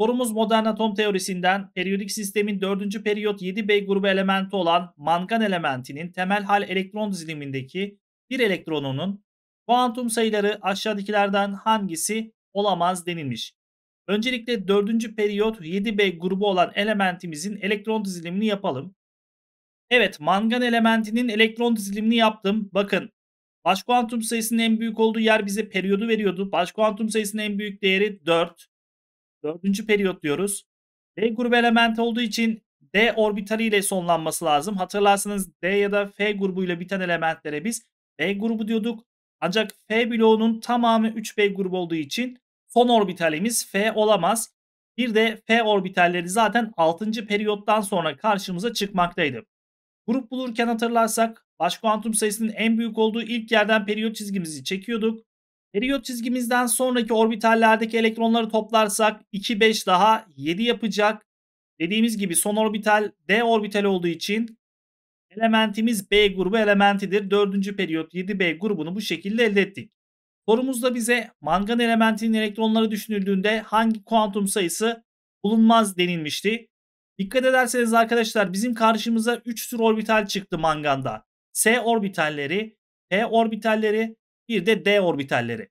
Sorumuz modern atom teorisinden periyodik sistemin 4. periyot 7B grubu elementi olan mangan elementinin temel hal elektron dizilimindeki bir elektronunun kuantum sayıları aşağıdakilerden hangisi olamaz denilmiş. Öncelikle 4. periyot 7B grubu olan elementimizin elektron dizilimini yapalım. Evet mangan elementinin elektron dizilimini yaptım. Bakın baş kuantum sayısının en büyük olduğu yer bize periyodu veriyordu. Baş kuantum sayısının en büyük değeri 4. Dördüncü periyot diyoruz. D grubu element olduğu için D orbitali ile sonlanması lazım. Hatırlarsınız D ya da F grubuyla biten elementlere biz B grubu diyorduk. Ancak F bloğunun tamamı 3B grubu olduğu için son orbitalimiz F olamaz. Bir de F orbitalleri zaten 6. periyottan sonra karşımıza çıkmaktaydı. Grup bulurken hatırlarsak baş kuantum sayısının en büyük olduğu ilk yerden periyot çizgimizi çekiyorduk. Periyot çizgimizden sonraki orbitallerdeki elektronları toplarsak 2, 5 daha 7 yapacak. Dediğimiz gibi son orbital D orbital olduğu için elementimiz B grubu elementidir. 4. periyot 7B grubunu bu şekilde elde ettik. Sorumuzda bize mangan elementinin elektronları düşünüldüğünde hangi kuantum sayısı bulunmaz denilmişti. Dikkat ederseniz arkadaşlar bizim karşımıza 3 tür orbital çıktı manganda. S orbitalleri, P orbitalleri bir de d orbitalleri.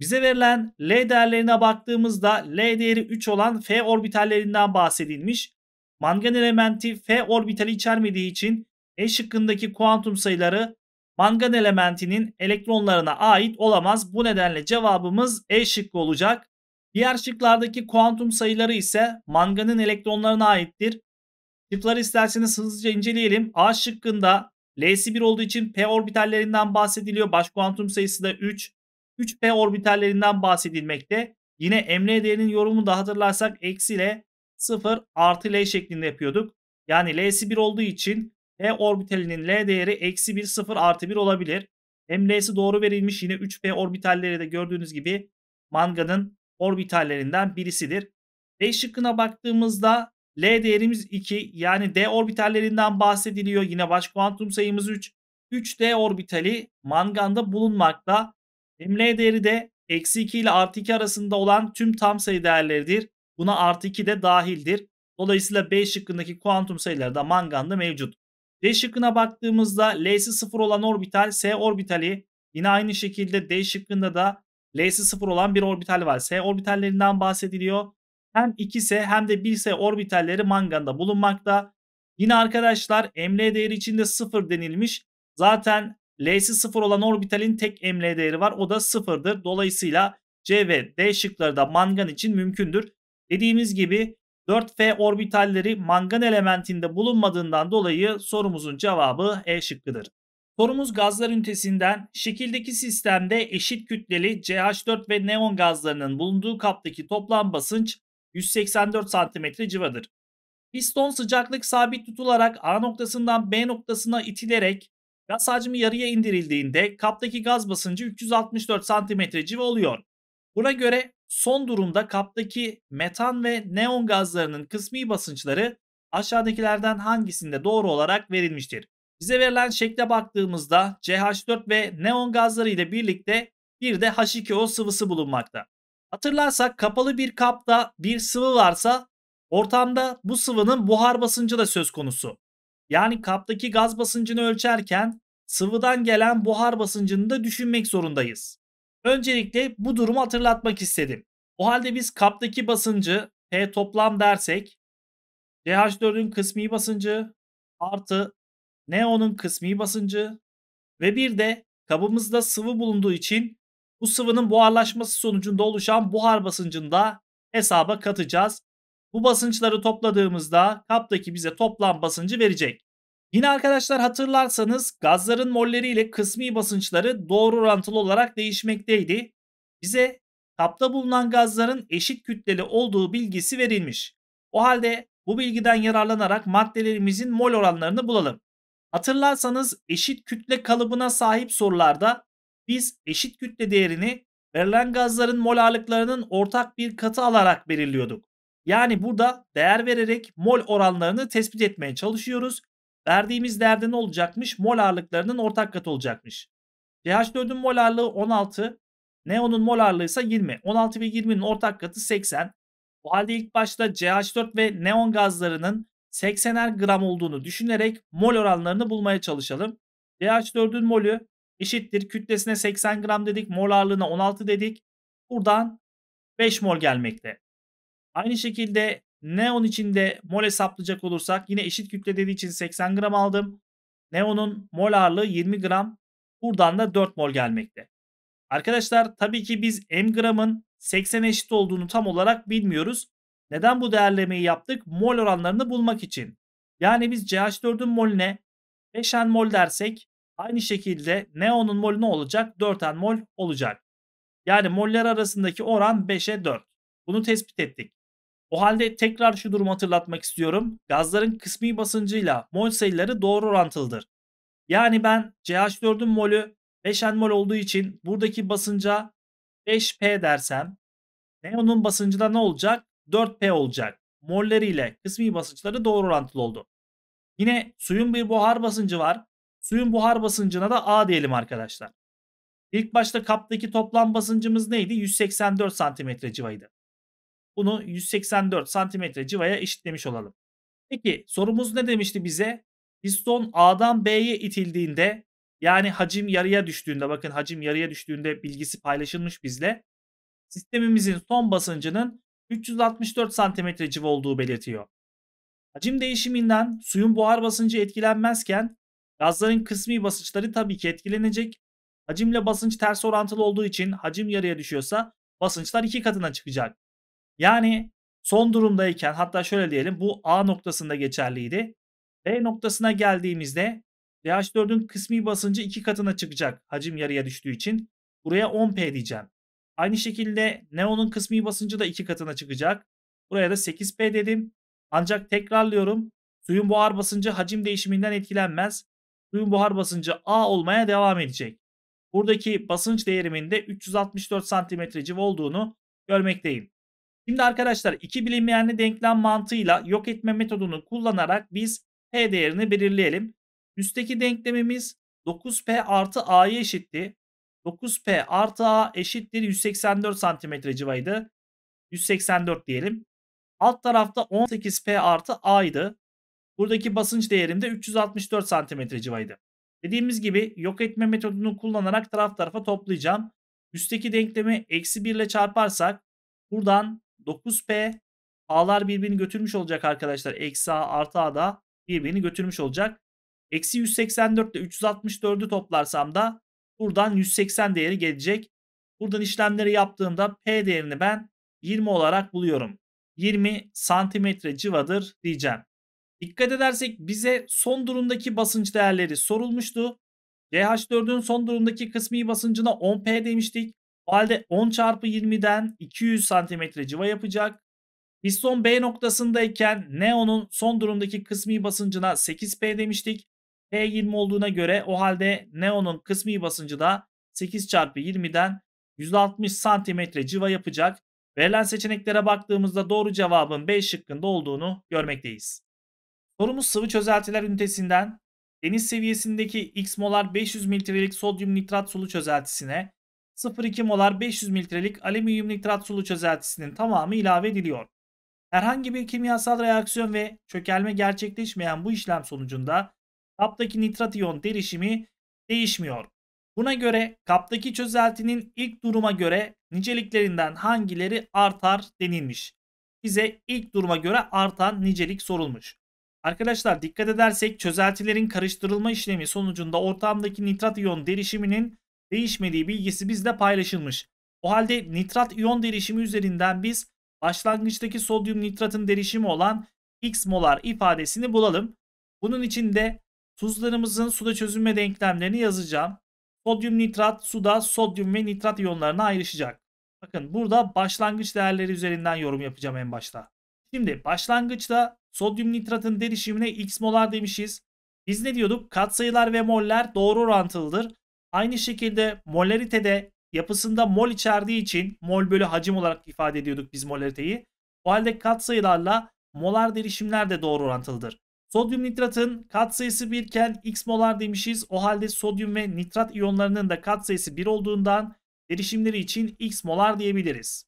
Bize verilen L değerlerine baktığımızda L değeri 3 olan F orbitallerinden bahsedilmiş. Mangan elementi F orbitali içermediği için E şıkkındaki kuantum sayıları mangan elementinin elektronlarına ait olamaz. Bu nedenle cevabımız E şıkkı olacak. Diğer şıklardaki kuantum sayıları ise manganın elektronlarına aittir. Şıkları isterseniz hızlıca inceleyelim. A şıkkında Ls 1 olduğu için p orbitallerinden bahsediliyor. Baş kuantum sayısı da 3. 3p orbitallerinden bahsedilmekte. Yine MLD'nin yorumunu da hatırlarsak eksi ile 0 artı L şeklinde yapıyorduk. Yani L'si 1 olduğu için P orbitalinin L değeri eksi 1 0 artı 1 olabilir. Hem L'si doğru verilmiş yine 3P orbitalleri de gördüğünüz gibi manganın orbitallerinden birisidir. B şıkkına baktığımızda L değerimiz 2 yani D orbitallerinden bahsediliyor. Yine baş kuantum sayımız 3. 3D orbitali manganda bulunmakta. Hem L değeri de eksi 2 ile artı 2 arasında olan tüm tam sayı değerleridir. Buna artı 2 de dahildir. Dolayısıyla B şıkkındaki kuantum sayıları da manganda mevcut. D şıkkına baktığımızda L'si 0 olan orbital S orbitali. Yine aynı şekilde D şıkkında da L'si 0 olan bir orbital var. S orbitallerinden bahsediliyor hem 2S hem de 1S orbitalleri manganda bulunmakta. Yine arkadaşlar ML değeri içinde 0 denilmiş. Zaten L'si 0 olan orbitalin tek ML değeri var. O da 0'dır. Dolayısıyla C ve D şıkları da mangan için mümkündür. Dediğimiz gibi 4F orbitalleri mangan elementinde bulunmadığından dolayı sorumuzun cevabı E şıkkıdır. Sorumuz gazlar ünitesinden şekildeki sistemde eşit kütleli CH4 ve neon gazlarının bulunduğu kaptaki toplam basınç 184 santimetre civadır. Piston sıcaklık sabit tutularak A noktasından B noktasına itilerek gaz hacmi yarıya indirildiğinde kaptaki gaz basıncı 364 santimetre civa oluyor. Buna göre son durumda kaptaki metan ve neon gazlarının kısmi basınçları aşağıdakilerden hangisinde doğru olarak verilmiştir? Bize verilen şekle baktığımızda CH4 ve neon gazları ile birlikte bir de H2O sıvısı bulunmakta. Hatırlarsak kapalı bir kapta bir sıvı varsa ortamda bu sıvının buhar basıncı da söz konusu. Yani kaptaki gaz basıncını ölçerken sıvıdan gelen buhar basıncını da düşünmek zorundayız. Öncelikle bu durumu hatırlatmak istedim. O halde biz kaptaki basıncı P toplam dersek CH4'ün kısmi basıncı artı neonun kısmi basıncı ve bir de kabımızda sıvı bulunduğu için bu sıvının buharlaşması sonucunda oluşan buhar basıncını da hesaba katacağız. Bu basınçları topladığımızda kaptaki bize toplam basıncı verecek. Yine arkadaşlar hatırlarsanız gazların molleri ile kısmi basınçları doğru orantılı olarak değişmekteydi. Bize kapta bulunan gazların eşit kütleli olduğu bilgisi verilmiş. O halde bu bilgiden yararlanarak maddelerimizin mol oranlarını bulalım. Hatırlarsanız eşit kütle kalıbına sahip sorularda biz eşit kütle değerini verilen gazların mol ağırlıklarının ortak bir katı alarak belirliyorduk. Yani burada değer vererek mol oranlarını tespit etmeye çalışıyoruz. Verdiğimiz değerde ne olacakmış? Mol ağırlıklarının ortak katı olacakmış. CH4'ün mol ağırlığı 16, neonun mol ağırlığı ise 20. 16 ve 20'nin ortak katı 80. Bu halde ilk başta CH4 ve neon gazlarının 80'er gram olduğunu düşünerek mol oranlarını bulmaya çalışalım. CH4'ün molü eşittir. Kütlesine 80 gram dedik. Mol ağırlığına 16 dedik. Buradan 5 mol gelmekte. Aynı şekilde neon için de mol hesaplayacak olursak yine eşit kütle dediği için 80 gram aldım. Neon'un mol ağırlığı 20 gram. Buradan da 4 mol gelmekte. Arkadaşlar tabii ki biz m gramın 80 eşit olduğunu tam olarak bilmiyoruz. Neden bu değerlemeyi yaptık? Mol oranlarını bulmak için. Yani biz CH4'ün molüne 5N mol dersek Aynı şekilde neonun molü ne olacak? 4n mol olacak. Yani moller arasındaki oran 5'e 4. Bunu tespit ettik. O halde tekrar şu durumu hatırlatmak istiyorum. Gazların kısmi basıncıyla mol sayıları doğru orantılıdır. Yani ben CH4'ün molü 5n mol olduğu için buradaki basınca 5P dersem neonun basıncı da ne olacak? 4P olacak. ile kısmi basınçları doğru orantılı oldu. Yine suyun bir buhar basıncı var. Suyun buhar basıncına da A diyelim arkadaşlar. İlk başta kaptaki toplam basıncımız neydi? 184 santimetre civaydı. Bunu 184 santimetre civaya eşitlemiş olalım. Peki sorumuz ne demişti bize? Piston A'dan B'ye itildiğinde yani hacim yarıya düştüğünde bakın hacim yarıya düştüğünde bilgisi paylaşılmış bizle. Sistemimizin son basıncının 364 santimetre civa olduğu belirtiyor. Hacim değişiminden suyun buhar basıncı etkilenmezken Gazların kısmi basınçları tabii ki etkilenecek. Hacimle basınç ters orantılı olduğu için hacim yarıya düşüyorsa basınçlar iki katına çıkacak. Yani son durumdayken hatta şöyle diyelim bu A noktasında geçerliydi. B noktasına geldiğimizde DH4'ün kısmi basıncı iki katına çıkacak hacim yarıya düştüğü için. Buraya 10P diyeceğim. Aynı şekilde neonun kısmi basıncı da iki katına çıkacak. Buraya da 8P dedim. Ancak tekrarlıyorum. Suyun buhar basıncı hacim değişiminden etkilenmez suyun buhar basıncı A olmaya devam edecek. Buradaki basınç değeriminde 364 cm civarı olduğunu görmekteyim. Şimdi arkadaşlar iki bilinmeyenli denklem mantığıyla yok etme metodunu kullanarak biz P değerini belirleyelim. Üstteki denklemimiz 9P artı A'ya eşitti. 9P artı A eşittir 184 cm civaydı. 184 diyelim. Alt tarafta 18P artı A'ydı. Buradaki basınç değerim de 364 cm civaydı. Dediğimiz gibi yok etme metodunu kullanarak taraf tarafa toplayacağım. Üstteki denklemi eksi 1 ile çarparsak buradan 9P A'lar birbirini götürmüş olacak arkadaşlar. Eksi A artı A da birbirini götürmüş olacak. Eksi 184 ile 364'ü toplarsam da buradan 180 değeri gelecek. Buradan işlemleri yaptığımda P değerini ben 20 olarak buluyorum. 20 santimetre civadır diyeceğim. Dikkat edersek bize son durumdaki basınç değerleri sorulmuştu. GH4'ün son durumdaki kısmi basıncına 10P demiştik. O halde 10 çarpı 20'den 200 cm civa yapacak. Piston B noktasındayken Neo'nun son durumdaki kısmi basıncına 8P demiştik. P 20 olduğuna göre o halde Neo'nun kısmi basıncı da 8 çarpı 20'den 160 cm civa yapacak. Verilen seçeneklere baktığımızda doğru cevabın B şıkkında olduğunu görmekteyiz. Sorumuz sıvı çözeltiler ünitesinden deniz seviyesindeki x molar 500 mililitrelik sodyum nitrat sulu çözeltisine 0,2 molar 500 mililitrelik alüminyum nitrat sulu çözeltisinin tamamı ilave ediliyor. Herhangi bir kimyasal reaksiyon ve çökelme gerçekleşmeyen bu işlem sonucunda kaptaki nitrat iyon derişimi değişmiyor. Buna göre kaptaki çözeltinin ilk duruma göre niceliklerinden hangileri artar denilmiş. Bize ilk duruma göre artan nicelik sorulmuş. Arkadaşlar dikkat edersek çözeltilerin karıştırılma işlemi sonucunda ortamdaki nitrat iyon derişiminin değişmediği bilgisi bizle paylaşılmış. O halde nitrat iyon derişimi üzerinden biz başlangıçtaki sodyum nitratın derişimi olan x molar ifadesini bulalım. Bunun için de tuzlarımızın suda çözünme denklemlerini yazacağım. Sodyum nitrat suda sodyum ve nitrat iyonlarına ayrışacak. Bakın burada başlangıç değerleri üzerinden yorum yapacağım en başta. Şimdi başlangıçta Sodyum nitratın derişimine x molar demişiz. Biz ne diyorduk? Katsayılar ve moller doğru orantılıdır. Aynı şekilde molaritede yapısında mol içerdiği için mol bölü hacim olarak ifade ediyorduk biz molariteyi. O halde katsayılarla molar derişimler de doğru orantılıdır. Sodyum nitratın katsayısı 1 iken x molar demişiz. O halde sodyum ve nitrat iyonlarının da katsayısı 1 olduğundan derişimleri için x molar diyebiliriz.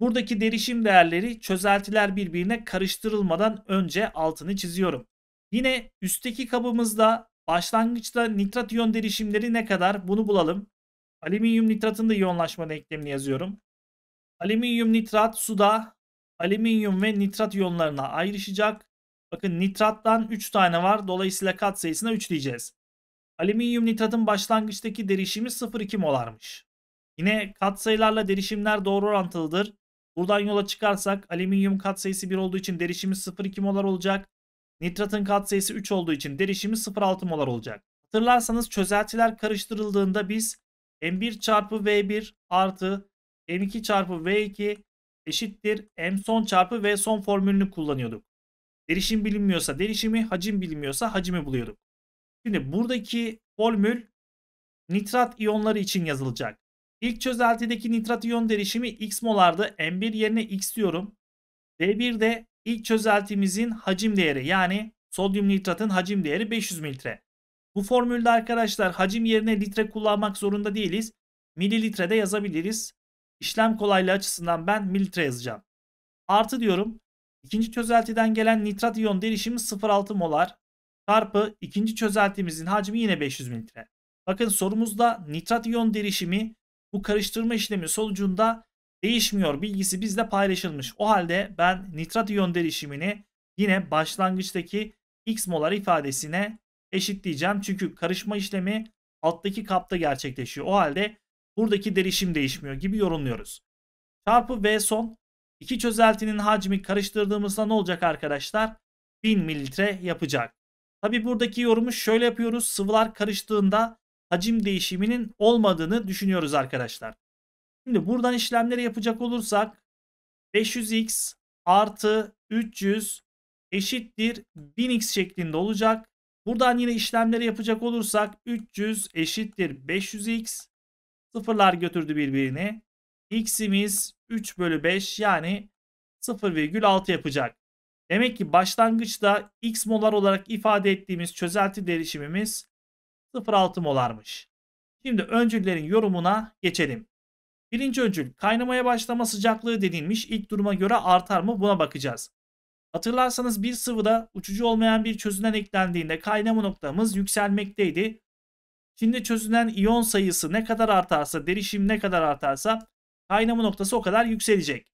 Buradaki derişim değerleri çözeltiler birbirine karıştırılmadan önce altını çiziyorum. Yine üstteki kabımızda başlangıçta nitrat iyon derişimleri ne kadar bunu bulalım. Alüminyum nitratın da iyonlaşma denklemini yazıyorum. Alüminyum nitrat suda alüminyum ve nitrat iyonlarına ayrışacak. Bakın nitrattan 3 tane var. Dolayısıyla kat sayısına 3 diyeceğiz. Alüminyum nitratın başlangıçtaki derişimi 0,2 molarmış. Yine katsayılarla derişimler doğru orantılıdır. Buradan yola çıkarsak alüminyum katsayısı 1 olduğu için derişimi 0,2 molar olacak. Nitratın katsayısı 3 olduğu için derişimi 0,6 molar olacak. Hatırlarsanız çözeltiler karıştırıldığında biz M1 çarpı V1 artı M2 çarpı V2 eşittir M son çarpı V son formülünü kullanıyorduk. Derişim bilinmiyorsa derişimi, hacim bilinmiyorsa hacimi buluyorduk. Şimdi buradaki formül nitrat iyonları için yazılacak. İlk çözeltideki nitrat iyon derişimi x molardı. M1 yerine x diyorum. D1'de ilk çözeltimizin hacim değeri yani sodyum nitratın hacim değeri 500 mililitre. Bu formülde arkadaşlar hacim yerine litre kullanmak zorunda değiliz. Mililitrede yazabiliriz. İşlem kolaylığı açısından ben mililitre yazacağım. Artı diyorum. İkinci çözeltiden gelen nitrat iyon derişimi 0,6 molar çarpı ikinci çözeltimizin hacmi yine 500 mililitre. Bakın sorumuzda nitrat iyon derişimi bu karıştırma işlemi sonucunda değişmiyor bilgisi bizle paylaşılmış. O halde ben nitrat iyon derişimini yine başlangıçtaki x molar ifadesine eşitleyeceğim. Çünkü karışma işlemi alttaki kapta gerçekleşiyor. O halde buradaki derişim değişmiyor gibi yorumluyoruz. Çarpı V son iki çözeltinin hacmi karıştırdığımızda ne olacak arkadaşlar? 1000 mililitre yapacak. Tabi buradaki yorumu şöyle yapıyoruz. Sıvılar karıştığında hacim değişiminin olmadığını düşünüyoruz arkadaşlar. Şimdi buradan işlemleri yapacak olursak 500x artı 300 eşittir 1000x şeklinde olacak. Buradan yine işlemleri yapacak olursak 300 eşittir 500x. Sıfırlar götürdü birbirini. x'imiz 3 bölü 5 yani 0,6 yapacak. Demek ki başlangıçta x molar olarak ifade ettiğimiz çözelti derişimimiz 0.6 molarmış. Şimdi öncüllerin yorumuna geçelim. Birinci öncül kaynamaya başlama sıcaklığı denilmiş ilk duruma göre artar mı buna bakacağız. Hatırlarsanız bir sıvıda uçucu olmayan bir çözünen eklendiğinde kaynama noktamız yükselmekteydi. Şimdi çözünen iyon sayısı ne kadar artarsa, derişim ne kadar artarsa kaynama noktası o kadar yükselecek.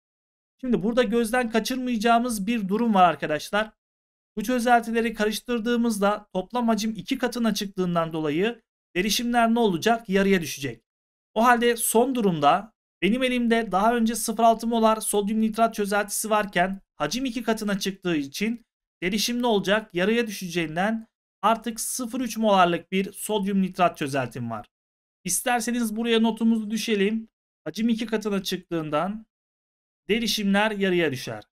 Şimdi burada gözden kaçırmayacağımız bir durum var arkadaşlar. Bu çözeltileri karıştırdığımızda toplam hacim iki katına çıktığından dolayı derişimler ne olacak? Yarıya düşecek. O halde son durumda benim elimde daha önce 0.6 molar sodyum nitrat çözeltisi varken hacim iki katına çıktığı için derişim ne olacak? Yarıya düşeceğinden artık 0.3 molarlık bir sodyum nitrat çözeltim var. İsterseniz buraya notumuzu düşelim. Hacim iki katına çıktığından derişimler yarıya düşer.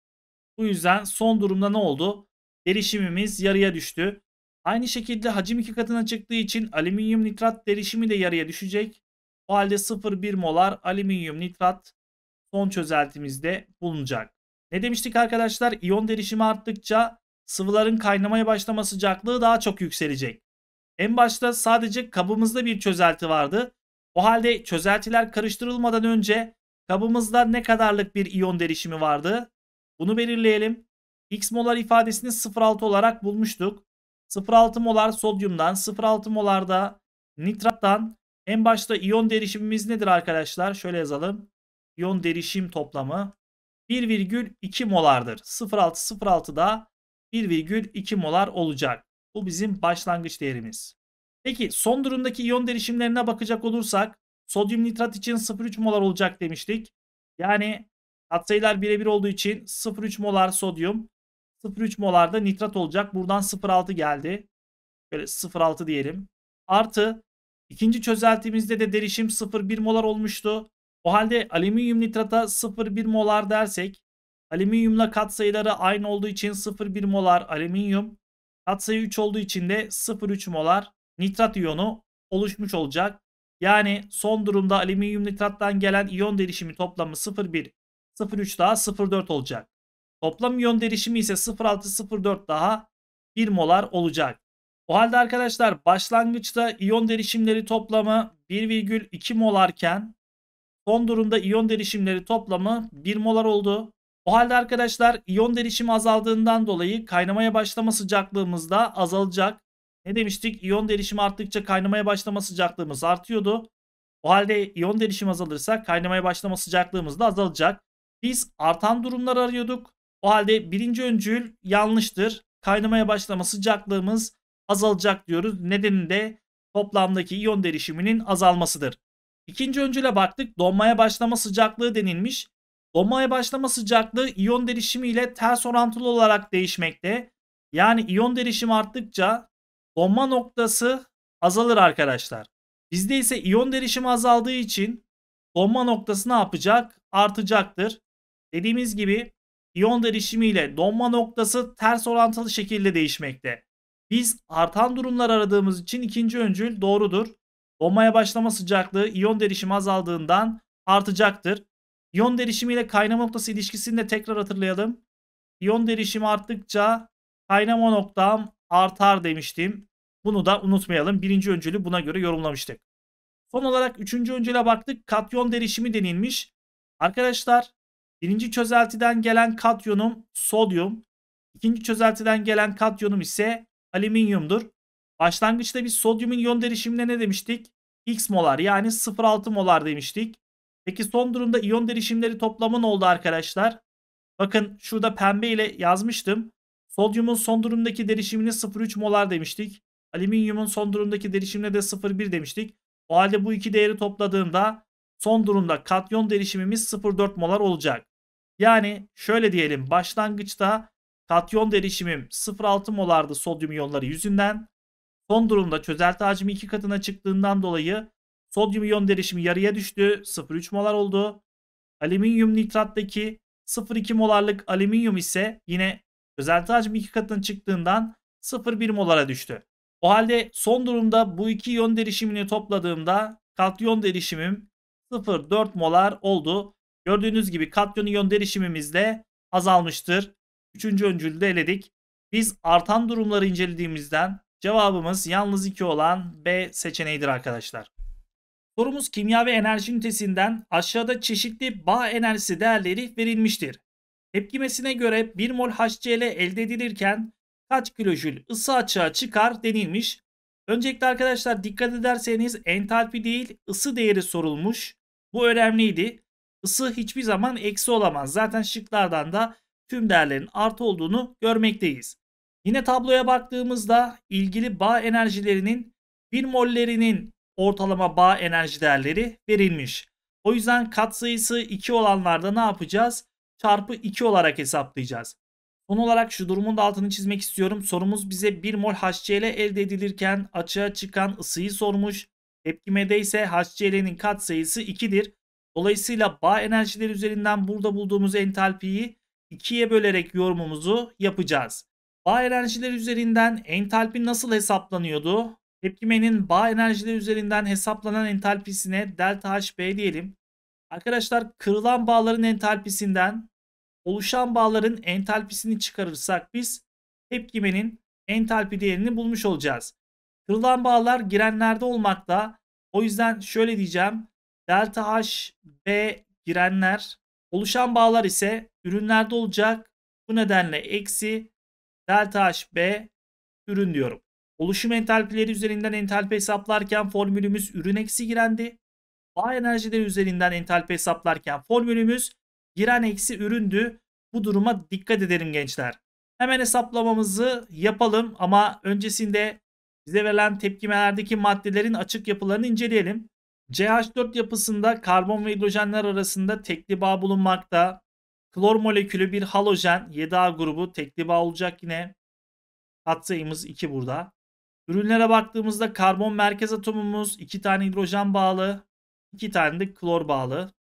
Bu yüzden son durumda ne oldu? derişimimiz yarıya düştü. Aynı şekilde hacim iki katına çıktığı için alüminyum nitrat derişimi de yarıya düşecek. O halde 0,1 molar alüminyum nitrat son çözeltimizde bulunacak. Ne demiştik arkadaşlar? İyon derişimi arttıkça sıvıların kaynamaya başlama sıcaklığı daha çok yükselecek. En başta sadece kabımızda bir çözelti vardı. O halde çözeltiler karıştırılmadan önce kabımızda ne kadarlık bir iyon derişimi vardı? Bunu belirleyelim. X molar ifadesini 0.6 olarak bulmuştuk. 0.6 molar sodyumdan, 0.6 molar da nitrattan. En başta iyon derişimimiz nedir arkadaşlar? Şöyle yazalım. İyon derişim toplamı 1,2 molardır. 0.6 0.6'da 1,2 molar olacak. Bu bizim başlangıç değerimiz. Peki son durumdaki iyon derişimlerine bakacak olursak sodyum nitrat için 0,3 molar olacak demiştik. Yani katsayılar birebir olduğu için 0,3 molar sodyum, 0.3 molarda nitrat olacak. Buradan 0.6 geldi. Böyle 0.6 diyelim. Artı ikinci çözeltimizde de derişim 0.1 molar olmuştu. O halde alüminyum nitrata 0.1 molar dersek alüminyumla katsayıları aynı olduğu için 0.1 molar alüminyum katsayı 3 olduğu için de 0.3 molar nitrat iyonu oluşmuş olacak. Yani son durumda alüminyum nitrattan gelen iyon derişimi toplamı 0.1, 0.3 daha 0.4 olacak. Toplam iyon derişimi ise 0.604 daha 1 molar olacak. O halde arkadaşlar başlangıçta iyon derişimleri toplamı 1,2 molarken son durumda iyon derişimleri toplamı 1 molar oldu. O halde arkadaşlar iyon derişimi azaldığından dolayı kaynamaya başlama sıcaklığımız da azalacak. Ne demiştik? İyon derişimi arttıkça kaynamaya başlama sıcaklığımız artıyordu. O halde iyon derişimi azalırsa kaynamaya başlama sıcaklığımız da azalacak. Biz artan durumlar arıyorduk. O halde birinci öncül yanlıştır. Kaynamaya başlama sıcaklığımız azalacak diyoruz. Nedeni de toplamdaki iyon derişiminin azalmasıdır. İkinci öncüle baktık. Donmaya başlama sıcaklığı denilmiş. Donmaya başlama sıcaklığı iyon derişimi ile ters orantılı olarak değişmekte. Yani iyon derişimi arttıkça donma noktası azalır arkadaşlar. Bizde ise iyon derişimi azaldığı için donma noktası ne yapacak? Artacaktır. Dediğimiz gibi iyon derişimiyle donma noktası ters orantılı şekilde değişmekte. Biz artan durumlar aradığımız için ikinci öncül doğrudur. Donmaya başlama sıcaklığı iyon derişimi azaldığından artacaktır. İyon derişimi ile kaynama noktası ilişkisini de tekrar hatırlayalım. İyon derişimi arttıkça kaynama noktam artar demiştim. Bunu da unutmayalım. Birinci öncülü buna göre yorumlamıştık. Son olarak üçüncü öncüle baktık. Katyon derişimi denilmiş. Arkadaşlar Birinci çözeltiden gelen katyonum sodyum. İkinci çözeltiden gelen katyonum ise alüminyumdur. Başlangıçta biz sodyumun iyon derişimine ne demiştik? X molar yani 0.6 molar demiştik. Peki son durumda iyon derişimleri toplamı ne oldu arkadaşlar? Bakın şurada pembe ile yazmıştım. Sodyumun son durumdaki derişimini 0.3 molar demiştik. Alüminyumun son durumdaki derişimine de 0.1 demiştik. O halde bu iki değeri topladığımda son durumda katyon derişimimiz 0.4 molar olacak. Yani şöyle diyelim başlangıçta katyon derişimim 0.6 molardı sodyum iyonları yüzünden. Son durumda çözelti hacmi 2 katına çıktığından dolayı sodyum iyon derişimi yarıya düştü 0.3 molar oldu. Alüminyum nitrattaki 0.2 molarlık alüminyum ise yine çözelti hacmi 2 katına çıktığından 0.1 molara düştü. O halde son durumda bu iki iyon derişimini topladığımda katyon derişimim 0.4 molar oldu. Gördüğünüz gibi katyon iyon derişimimiz de azalmıştır. Üçüncü öncülü de eledik. Biz artan durumları incelediğimizden cevabımız yalnız iki olan B seçeneğidir arkadaşlar. Sorumuz kimya ve enerji ünitesinden aşağıda çeşitli bağ enerjisi değerleri verilmiştir. Tepkimesine göre 1 mol HCl elde edilirken kaç kilojül ısı açığa çıkar denilmiş. Öncelikle arkadaşlar dikkat ederseniz entalpi değil ısı değeri sorulmuş. Bu önemliydi. Isı hiçbir zaman eksi olamaz. Zaten şıklardan da tüm değerlerin artı olduğunu görmekteyiz. Yine tabloya baktığımızda ilgili bağ enerjilerinin 1 mollerinin ortalama bağ enerji değerleri verilmiş. O yüzden katsayısı 2 olanlarda ne yapacağız? Çarpı 2 olarak hesaplayacağız. Son olarak şu durumun da altını çizmek istiyorum. Sorumuz bize 1 mol HCl elde edilirken açığa çıkan ısıyı sormuş. Tepkimede ise HCl'nin katsayısı 2'dir. Dolayısıyla bağ enerjileri üzerinden burada bulduğumuz entalpiyi ikiye bölerek yorumumuzu yapacağız. Bağ enerjileri üzerinden entalpi nasıl hesaplanıyordu? Tepkimenin bağ enerjileri üzerinden hesaplanan entalpisine delta HB diyelim. Arkadaşlar kırılan bağların entalpisinden oluşan bağların entalpisini çıkarırsak biz tepkimenin entalpi değerini bulmuş olacağız. Kırılan bağlar girenlerde olmakta. O yüzden şöyle diyeceğim delta H, B girenler. Oluşan bağlar ise ürünlerde olacak. Bu nedenle eksi delta H, B ürün diyorum. Oluşum entalpileri üzerinden entalpi hesaplarken formülümüz ürün eksi girendi. Bağ enerjileri üzerinden entalpi hesaplarken formülümüz giren eksi üründü. Bu duruma dikkat edelim gençler. Hemen hesaplamamızı yapalım ama öncesinde bize verilen tepkimelerdeki maddelerin açık yapılarını inceleyelim. CH4 yapısında karbon ve hidrojenler arasında tekli bağ bulunmakta. Klor molekülü bir halojen 7A grubu tekli bağ olacak yine. Katsayımız 2 burada. Ürünlere baktığımızda karbon merkez atomumuz 2 tane hidrojen bağlı, 2 tane de klor bağlı.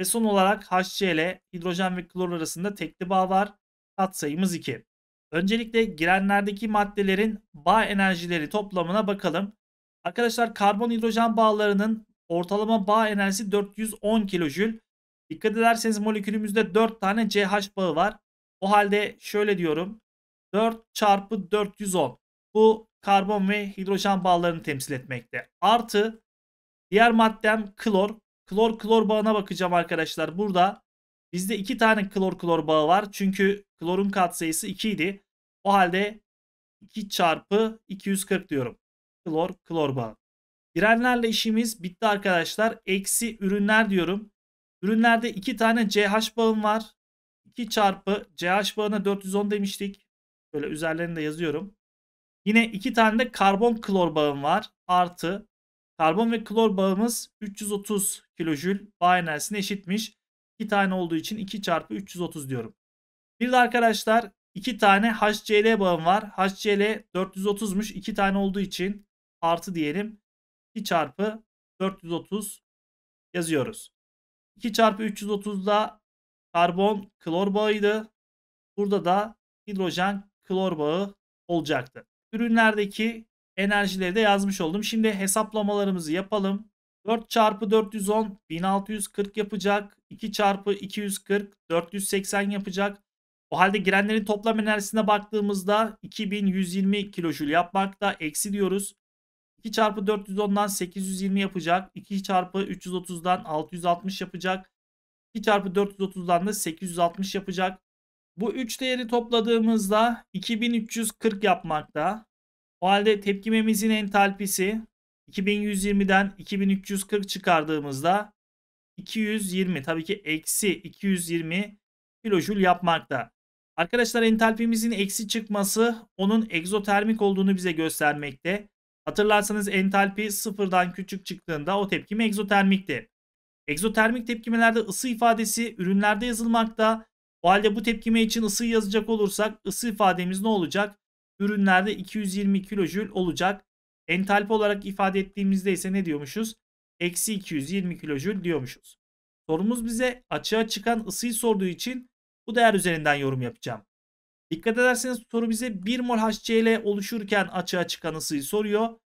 Ve son olarak HCl hidrojen ve klor arasında tekli bağ var. Katsayımız 2. Öncelikle girenlerdeki maddelerin bağ enerjileri toplamına bakalım. Arkadaşlar karbon hidrojen bağlarının Ortalama bağ enerjisi 410 kilojül. Dikkat ederseniz molekülümüzde 4 tane CH bağı var. O halde şöyle diyorum. 4 çarpı 410. Bu karbon ve hidrojen bağlarını temsil etmekte. Artı diğer maddem klor. Klor klor bağına bakacağım arkadaşlar. Burada bizde 2 tane klor klor bağı var. Çünkü klorun katsayısı 2 idi. O halde 2 çarpı 240 diyorum. Klor klor bağı. Girenlerle işimiz bitti arkadaşlar. Eksi ürünler diyorum. Ürünlerde 2 tane CH bağım var. 2 çarpı CH bağına 410 demiştik. Böyle üzerlerinde yazıyorum. Yine 2 tane de karbon klor bağım var. Artı karbon ve klor bağımız 330 kilojül bağ enerjisine eşitmiş. 2 tane olduğu için 2 çarpı 330 diyorum. Bir de arkadaşlar 2 tane HCl bağım var. HCl 430'muş. 2 tane olduğu için artı diyelim. 2 çarpı 430 yazıyoruz. 2 çarpı 330'da karbon klor bağıydı. Burada da hidrojen klor bağı olacaktı. Ürünlerdeki enerjileri de yazmış oldum. Şimdi hesaplamalarımızı yapalım. 4 çarpı 410 1640 yapacak. 2 çarpı 240 480 yapacak. O halde girenlerin toplam enerjisine baktığımızda 2120 kilojül yapmakta eksi diyoruz. 2 çarpı 410'dan 820 yapacak. 2 çarpı 330'dan 660 yapacak. 2 çarpı 430'dan da 860 yapacak. Bu 3 değeri topladığımızda 2340 yapmakta. O halde tepkimemizin entalpisi 2120'den 2340 çıkardığımızda 220 tabii ki eksi 220 kilojul yapmakta. Arkadaşlar entalpimizin eksi çıkması onun egzotermik olduğunu bize göstermekte. Hatırlarsanız entalpi sıfırdan küçük çıktığında o tepkime egzotermikti. Egzotermik tepkimelerde ısı ifadesi ürünlerde yazılmakta. O halde bu tepkime için ısıyı yazacak olursak ısı ifademiz ne olacak? Ürünlerde 220 kilojül olacak. Entalpi olarak ifade ettiğimizde ise ne diyormuşuz? Eksi 220 kilojül diyormuşuz. Sorumuz bize açığa çıkan ısıyı sorduğu için bu değer üzerinden yorum yapacağım. Dikkat ederseniz soru bize 1 mol HCl oluşurken açığa çıkan ısıyı soruyor.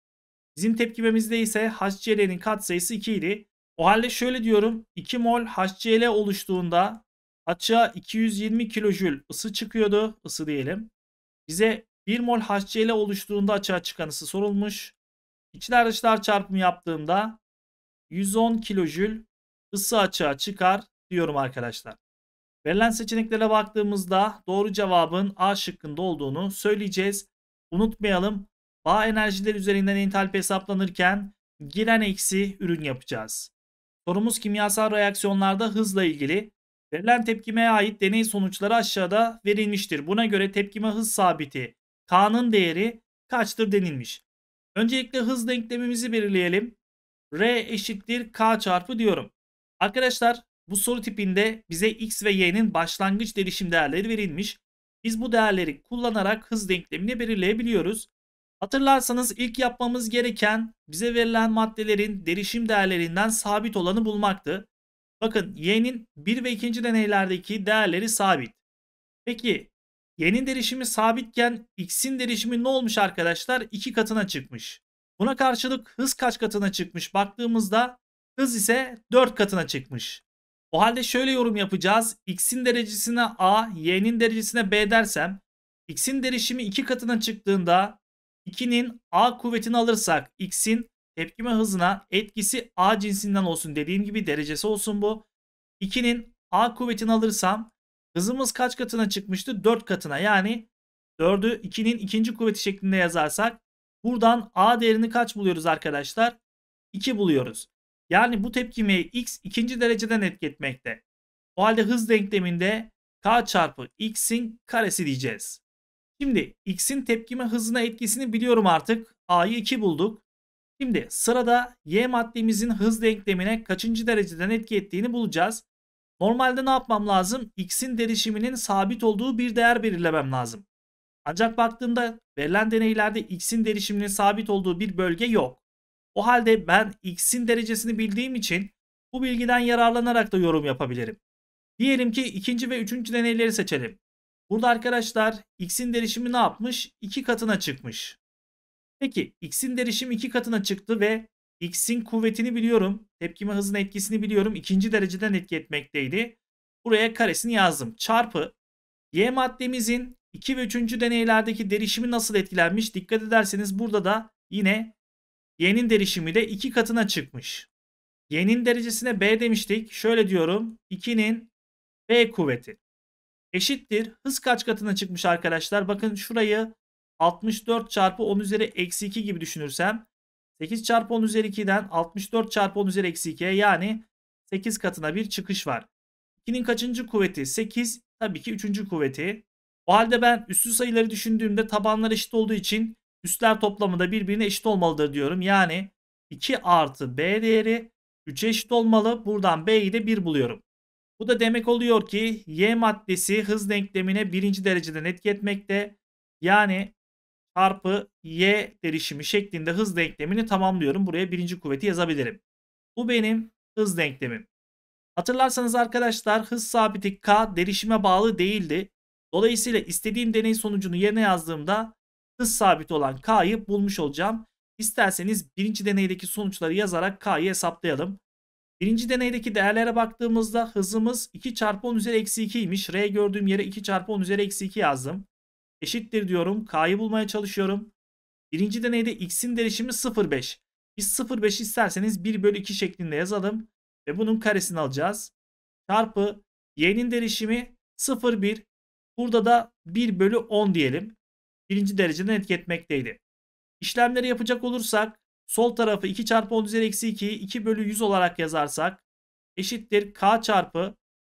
Bizim tepkimemizde ise HCl'nin katsayısı 2 idi. O halde şöyle diyorum 2 mol HCl oluştuğunda açığa 220 kilojül ısı çıkıyordu. Isı diyelim. Bize 1 mol HCl oluştuğunda açığa çıkan ısı sorulmuş. İçler dışlar çarpımı yaptığımda 110 kilojül ısı açığa çıkar diyorum arkadaşlar. Verilen seçeneklere baktığımızda doğru cevabın A şıkkında olduğunu söyleyeceğiz. Unutmayalım bağ enerjiler üzerinden entalpi hesaplanırken giren eksi ürün yapacağız. Sorumuz kimyasal reaksiyonlarda hızla ilgili. Verilen tepkimeye ait deney sonuçları aşağıda verilmiştir. Buna göre tepkime hız sabiti K'nın değeri kaçtır denilmiş. Öncelikle hız denklemimizi belirleyelim. R eşittir K çarpı diyorum. Arkadaşlar bu soru tipinde bize x ve y'nin başlangıç derişim değerleri verilmiş. Biz bu değerleri kullanarak hız denklemini belirleyebiliyoruz. Hatırlarsanız ilk yapmamız gereken bize verilen maddelerin derişim değerlerinden sabit olanı bulmaktı. Bakın y'nin 1 ve 2. deneylerdeki değerleri sabit. Peki y'nin derişimi sabitken x'in derişimi ne olmuş arkadaşlar? 2 katına çıkmış. Buna karşılık hız kaç katına çıkmış baktığımızda hız ise 4 katına çıkmış. O halde şöyle yorum yapacağız. X'in derecesine A, Y'nin derecesine B dersem X'in derişimi 2 katına çıktığında 2'nin A kuvvetini alırsak X'in tepkime hızına etkisi A cinsinden olsun. Dediğim gibi derecesi olsun bu. 2'nin A kuvvetini alırsam hızımız kaç katına çıkmıştı? 4 katına yani 4'ü 2'nin ikinci kuvveti şeklinde yazarsak buradan A değerini kaç buluyoruz arkadaşlar? 2 buluyoruz. Yani bu tepkimeyi x ikinci dereceden etkiletmekte. O halde hız denkleminde k çarpı x'in karesi diyeceğiz. Şimdi x'in tepkime hızına etkisini biliyorum artık. a'yı 2 bulduk. Şimdi sırada y maddemizin hız denklemine kaçıncı dereceden etki ettiğini bulacağız. Normalde ne yapmam lazım? x'in derişiminin sabit olduğu bir değer belirlemem lazım. Ancak baktığımda verilen deneylerde x'in derişiminin sabit olduğu bir bölge yok. O halde ben x'in derecesini bildiğim için bu bilgiden yararlanarak da yorum yapabilirim. Diyelim ki ikinci ve üçüncü deneyleri seçelim. Burada arkadaşlar x'in derişimi ne yapmış? 2 katına çıkmış. Peki x'in derişimi 2 katına çıktı ve x'in kuvvetini biliyorum. Tepkime hızın etkisini biliyorum. İkinci dereceden etki etmekteydi. Buraya karesini yazdım. Çarpı y maddemizin 2 ve 3. deneylerdeki derişimi nasıl etkilenmiş? Dikkat ederseniz burada da yine y'nin derişimi de 2 katına çıkmış. Y'nin derecesine b demiştik. Şöyle diyorum. 2'nin b kuvveti eşittir. Hız kaç katına çıkmış arkadaşlar? Bakın şurayı 64 çarpı 10 üzeri eksi 2 gibi düşünürsem 8 çarpı 10 üzeri 2'den 64 çarpı 10 üzeri eksi 2'ye yani 8 katına bir çıkış var. 2'nin kaçıncı kuvveti? 8 tabii ki 3. kuvveti. O halde ben üstü sayıları düşündüğümde tabanlar eşit olduğu için Üstler toplamı da birbirine eşit olmalıdır diyorum. Yani 2 artı b değeri 3'e eşit olmalı. Buradan b'yi de 1 buluyorum. Bu da demek oluyor ki y maddesi hız denklemine birinci dereceden etki etmekte. Yani çarpı y derişimi şeklinde hız denklemini tamamlıyorum. Buraya birinci kuvveti yazabilirim. Bu benim hız denklemim. Hatırlarsanız arkadaşlar hız sabiti k derişime bağlı değildi. Dolayısıyla istediğim deney sonucunu yerine yazdığımda hız sabit olan K'yı bulmuş olacağım. İsterseniz birinci deneydeki sonuçları yazarak K'yı hesaplayalım. Birinci deneydeki değerlere baktığımızda hızımız 2 çarpı 10 üzeri eksi 2 imiş. R gördüğüm yere 2 çarpı 10 üzeri eksi 2 yazdım. Eşittir diyorum. K'yı bulmaya çalışıyorum. Birinci deneyde x'in derişimi 0,5. Biz 0,5 isterseniz 1 bölü 2 şeklinde yazalım. Ve bunun karesini alacağız. Çarpı y'nin derişimi 0,1. Burada da 1 bölü 10 diyelim birinci dereceden etki İşlemleri yapacak olursak sol tarafı 2 çarpı 10 üzeri eksi 2'yi 2 bölü 100 olarak yazarsak eşittir k çarpı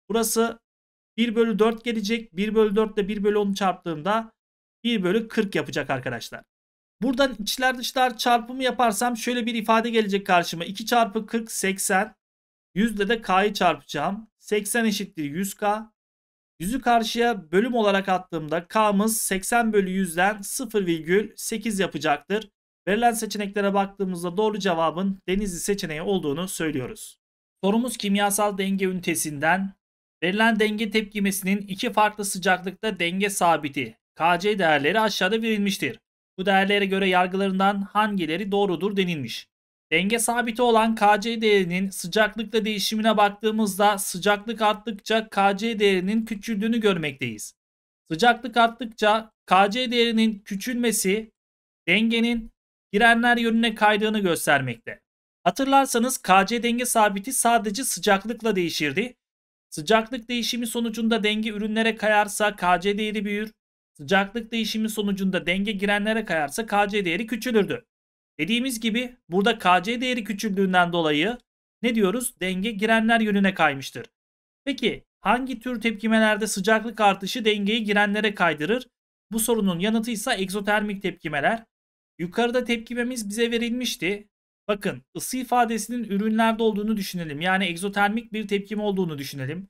burası 1 bölü 4 gelecek 1 bölü 4 ile 1 bölü 10'u çarptığımda 1 bölü 40 yapacak arkadaşlar. Buradan içler dışlar çarpımı yaparsam şöyle bir ifade gelecek karşıma. 2 çarpı 40 80. 100 de k'yı çarpacağım. 80 eşittir 100k. Yüzü karşıya bölüm olarak attığımda K'mız 80 bölü 100'den 0,8 yapacaktır. Verilen seçeneklere baktığımızda doğru cevabın Denizli seçeneği olduğunu söylüyoruz. Sorumuz kimyasal denge ünitesinden verilen denge tepkimesinin iki farklı sıcaklıkta denge sabiti KC değerleri aşağıda verilmiştir. Bu değerlere göre yargılarından hangileri doğrudur denilmiş. Denge sabiti olan Kc değerinin sıcaklıkla değişimine baktığımızda sıcaklık arttıkça Kc değerinin küçüldüğünü görmekteyiz. Sıcaklık arttıkça Kc değerinin küçülmesi dengenin girenler yönüne kaydığını göstermekte. Hatırlarsanız Kc denge sabiti sadece sıcaklıkla değişirdi. Sıcaklık değişimi sonucunda denge ürünlere kayarsa Kc değeri büyür. Sıcaklık değişimi sonucunda denge girenlere kayarsa Kc değeri küçülürdü. Dediğimiz gibi burada KC değeri küçüldüğünden dolayı ne diyoruz? Denge girenler yönüne kaymıştır. Peki hangi tür tepkimelerde sıcaklık artışı dengeyi girenlere kaydırır? Bu sorunun yanıtı ise egzotermik tepkimeler. Yukarıda tepkimemiz bize verilmişti. Bakın ısı ifadesinin ürünlerde olduğunu düşünelim. Yani egzotermik bir tepkime olduğunu düşünelim.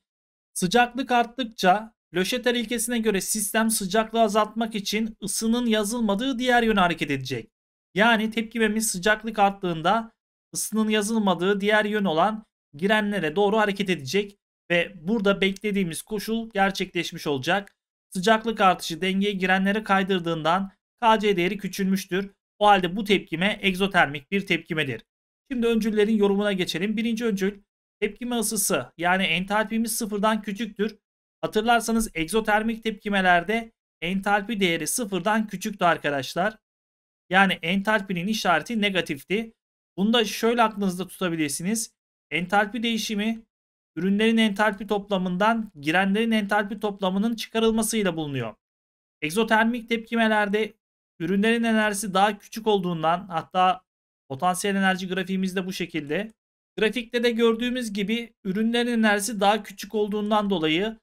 Sıcaklık arttıkça Löşeter ilkesine göre sistem sıcaklığı azaltmak için ısının yazılmadığı diğer yöne hareket edecek. Yani tepkimemiz sıcaklık arttığında ısının yazılmadığı diğer yön olan girenlere doğru hareket edecek ve burada beklediğimiz koşul gerçekleşmiş olacak. Sıcaklık artışı dengeye girenlere kaydırdığından KC değeri küçülmüştür. O halde bu tepkime egzotermik bir tepkimedir. Şimdi öncüllerin yorumuna geçelim. Birinci öncül tepkime ısısı yani entalpimiz sıfırdan küçüktür. Hatırlarsanız egzotermik tepkimelerde entalpi değeri sıfırdan küçüktü arkadaşlar. Yani entalpinin işareti negatifti. Bunu da şöyle aklınızda tutabilirsiniz. Entalpi değişimi ürünlerin entalpi toplamından girenlerin entalpi toplamının çıkarılmasıyla bulunuyor. Egzotermik tepkimelerde ürünlerin enerjisi daha küçük olduğundan hatta potansiyel enerji grafiğimiz de bu şekilde. Grafikte de gördüğümüz gibi ürünlerin enerjisi daha küçük olduğundan dolayı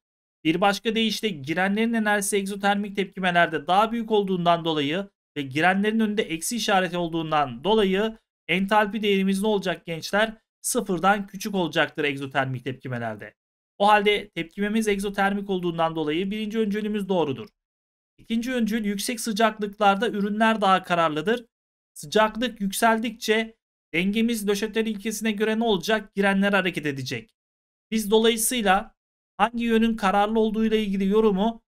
bir başka deyişle girenlerin enerjisi egzotermik tepkimelerde daha büyük olduğundan dolayı ve girenlerin önünde eksi işareti olduğundan dolayı entalpi değerimiz ne olacak gençler? Sıfırdan küçük olacaktır egzotermik tepkimelerde. O halde tepkimemiz egzotermik olduğundan dolayı birinci öncülümüz doğrudur. İkinci öncül yüksek sıcaklıklarda ürünler daha kararlıdır. Sıcaklık yükseldikçe dengemiz Löşeter ilkesine göre ne olacak? Girenler hareket edecek. Biz dolayısıyla hangi yönün kararlı olduğuyla ilgili yorumu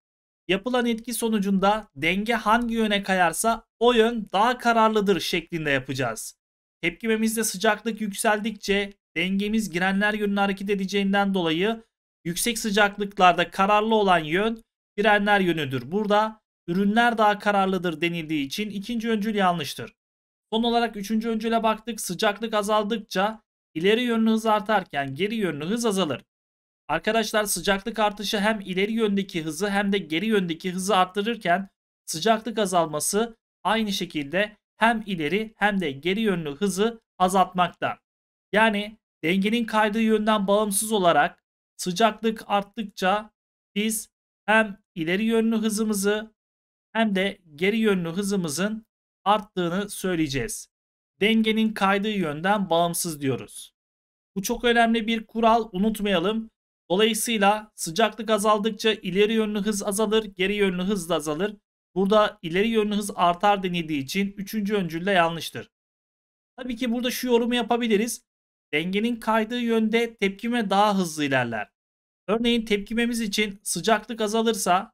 Yapılan etki sonucunda denge hangi yöne kayarsa o yön daha kararlıdır şeklinde yapacağız. Tepkimemizde sıcaklık yükseldikçe dengemiz girenler yönüne hareket edeceğinden dolayı yüksek sıcaklıklarda kararlı olan yön girenler yönüdür. Burada ürünler daha kararlıdır denildiği için ikinci öncül yanlıştır. Son olarak üçüncü öncüle baktık sıcaklık azaldıkça ileri yönlü hız artarken geri yönlü hız azalır. Arkadaşlar sıcaklık artışı hem ileri yöndeki hızı hem de geri yöndeki hızı arttırırken sıcaklık azalması aynı şekilde hem ileri hem de geri yönlü hızı azaltmakta. Yani dengenin kaydığı yönden bağımsız olarak sıcaklık arttıkça biz hem ileri yönlü hızımızı hem de geri yönlü hızımızın arttığını söyleyeceğiz. Dengenin kaydığı yönden bağımsız diyoruz. Bu çok önemli bir kural unutmayalım. Dolayısıyla sıcaklık azaldıkça ileri yönlü hız azalır, geri yönlü hız da azalır. Burada ileri yönlü hız artar denildiği için 3. öncül de yanlıştır. Tabii ki burada şu yorumu yapabiliriz. Dengenin kaydığı yönde tepkime daha hızlı ilerler. Örneğin tepkimemiz için sıcaklık azalırsa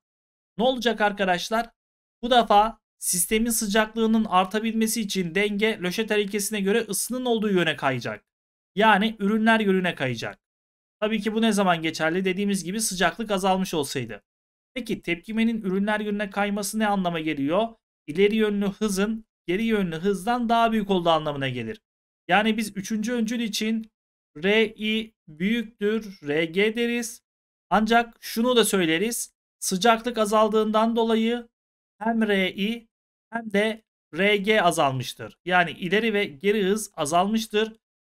ne olacak arkadaşlar? Bu defa sistemin sıcaklığının artabilmesi için denge löşet ilkesine göre ısının olduğu yöne kayacak. Yani ürünler yönüne kayacak. Tabii ki bu ne zaman geçerli dediğimiz gibi sıcaklık azalmış olsaydı. Peki tepkimenin ürünler yönüne kayması ne anlama geliyor? İleri yönlü hızın geri yönlü hızdan daha büyük olduğu anlamına gelir. Yani biz üçüncü öncül için RI büyüktür RG deriz. Ancak şunu da söyleriz. Sıcaklık azaldığından dolayı hem RI hem de RG azalmıştır. Yani ileri ve geri hız azalmıştır.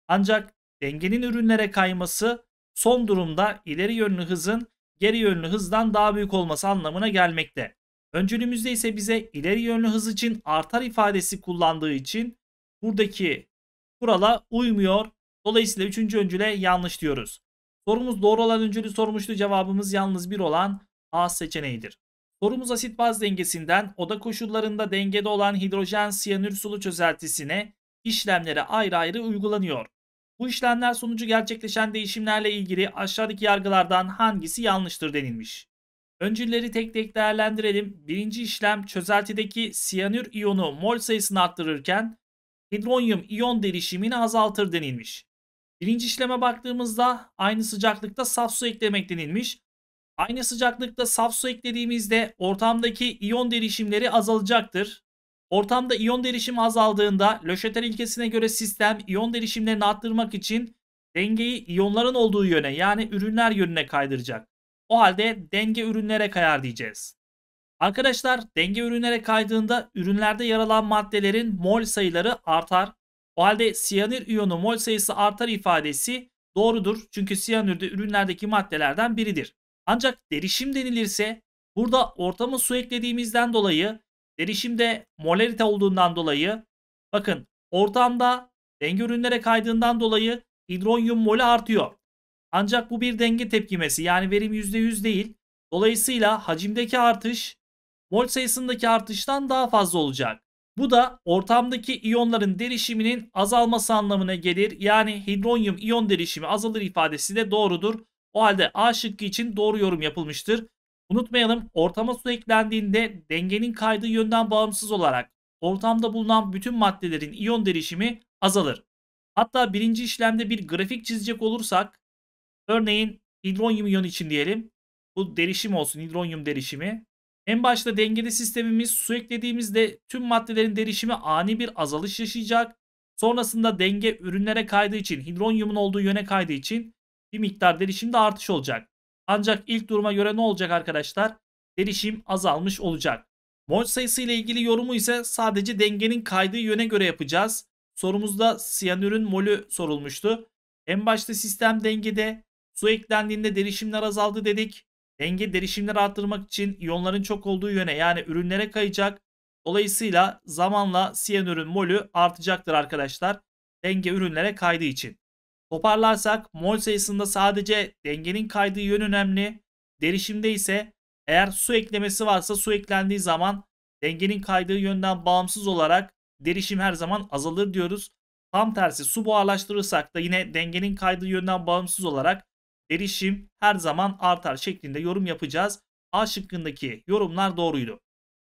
Ancak dengenin ürünlere kayması son durumda ileri yönlü hızın geri yönlü hızdan daha büyük olması anlamına gelmekte. Öncülümüzde ise bize ileri yönlü hız için artar ifadesi kullandığı için buradaki kurala uymuyor. Dolayısıyla 3. öncüle yanlış diyoruz. Sorumuz doğru olan öncülü sormuştu. Cevabımız yalnız bir olan A seçeneğidir. Sorumuz asit baz dengesinden oda koşullarında dengede olan hidrojen siyanür sulu çözeltisine işlemlere ayrı ayrı uygulanıyor. Bu işlemler sonucu gerçekleşen değişimlerle ilgili aşağıdaki yargılardan hangisi yanlıştır denilmiş. Öncülleri tek tek değerlendirelim. Birinci işlem çözeltideki siyanür iyonu mol sayısını arttırırken hidronyum iyon derişimini azaltır denilmiş. Birinci işleme baktığımızda aynı sıcaklıkta saf su eklemek denilmiş. Aynı sıcaklıkta saf su eklediğimizde ortamdaki iyon derişimleri azalacaktır. Ortamda iyon derişimi azaldığında Löşeter ilkesine göre sistem iyon derişimlerini arttırmak için dengeyi iyonların olduğu yöne yani ürünler yönüne kaydıracak. O halde denge ürünlere kayar diyeceğiz. Arkadaşlar denge ürünlere kaydığında ürünlerde yer alan maddelerin mol sayıları artar. O halde siyanür iyonu mol sayısı artar ifadesi doğrudur. Çünkü siyanür de ürünlerdeki maddelerden biridir. Ancak derişim denilirse burada ortamı su eklediğimizden dolayı Derişimde molarite olduğundan dolayı bakın ortamda denge ürünlere kaydığından dolayı hidronyum molü artıyor. Ancak bu bir denge tepkimesi yani verim %100 değil. Dolayısıyla hacimdeki artış mol sayısındaki artıştan daha fazla olacak. Bu da ortamdaki iyonların derişiminin azalması anlamına gelir. Yani hidronyum iyon derişimi azalır ifadesi de doğrudur. O halde A şıkkı için doğru yorum yapılmıştır. Unutmayalım ortama su eklendiğinde dengenin kaydığı yönden bağımsız olarak ortamda bulunan bütün maddelerin iyon derişimi azalır. Hatta birinci işlemde bir grafik çizecek olursak örneğin hidronyum iyon için diyelim. Bu derişim olsun hidronyum derişimi. En başta dengede sistemimiz su eklediğimizde tüm maddelerin derişimi ani bir azalış yaşayacak. Sonrasında denge ürünlere kaydığı için hidronyumun olduğu yöne kaydığı için bir miktar derişimde artış olacak. Ancak ilk duruma göre ne olacak arkadaşlar? Derişim azalmış olacak. Mol sayısı ile ilgili yorumu ise sadece dengenin kaydığı yöne göre yapacağız. Sorumuzda siyanürün molü sorulmuştu. En başta sistem dengede, su eklendiğinde derişimler azaldı dedik. Denge derişimleri arttırmak için iyonların çok olduğu yöne yani ürünlere kayacak. Dolayısıyla zamanla siyanürün molü artacaktır arkadaşlar. Denge ürünlere kaydığı için. Toparlarsak mol sayısında sadece dengenin kaydığı yön önemli. Derişimde ise eğer su eklemesi varsa su eklendiği zaman dengenin kaydığı yönden bağımsız olarak derişim her zaman azalır diyoruz. Tam tersi su buharlaştırırsak da yine dengenin kaydığı yönden bağımsız olarak derişim her zaman artar şeklinde yorum yapacağız. A şıkkındaki yorumlar doğruydu.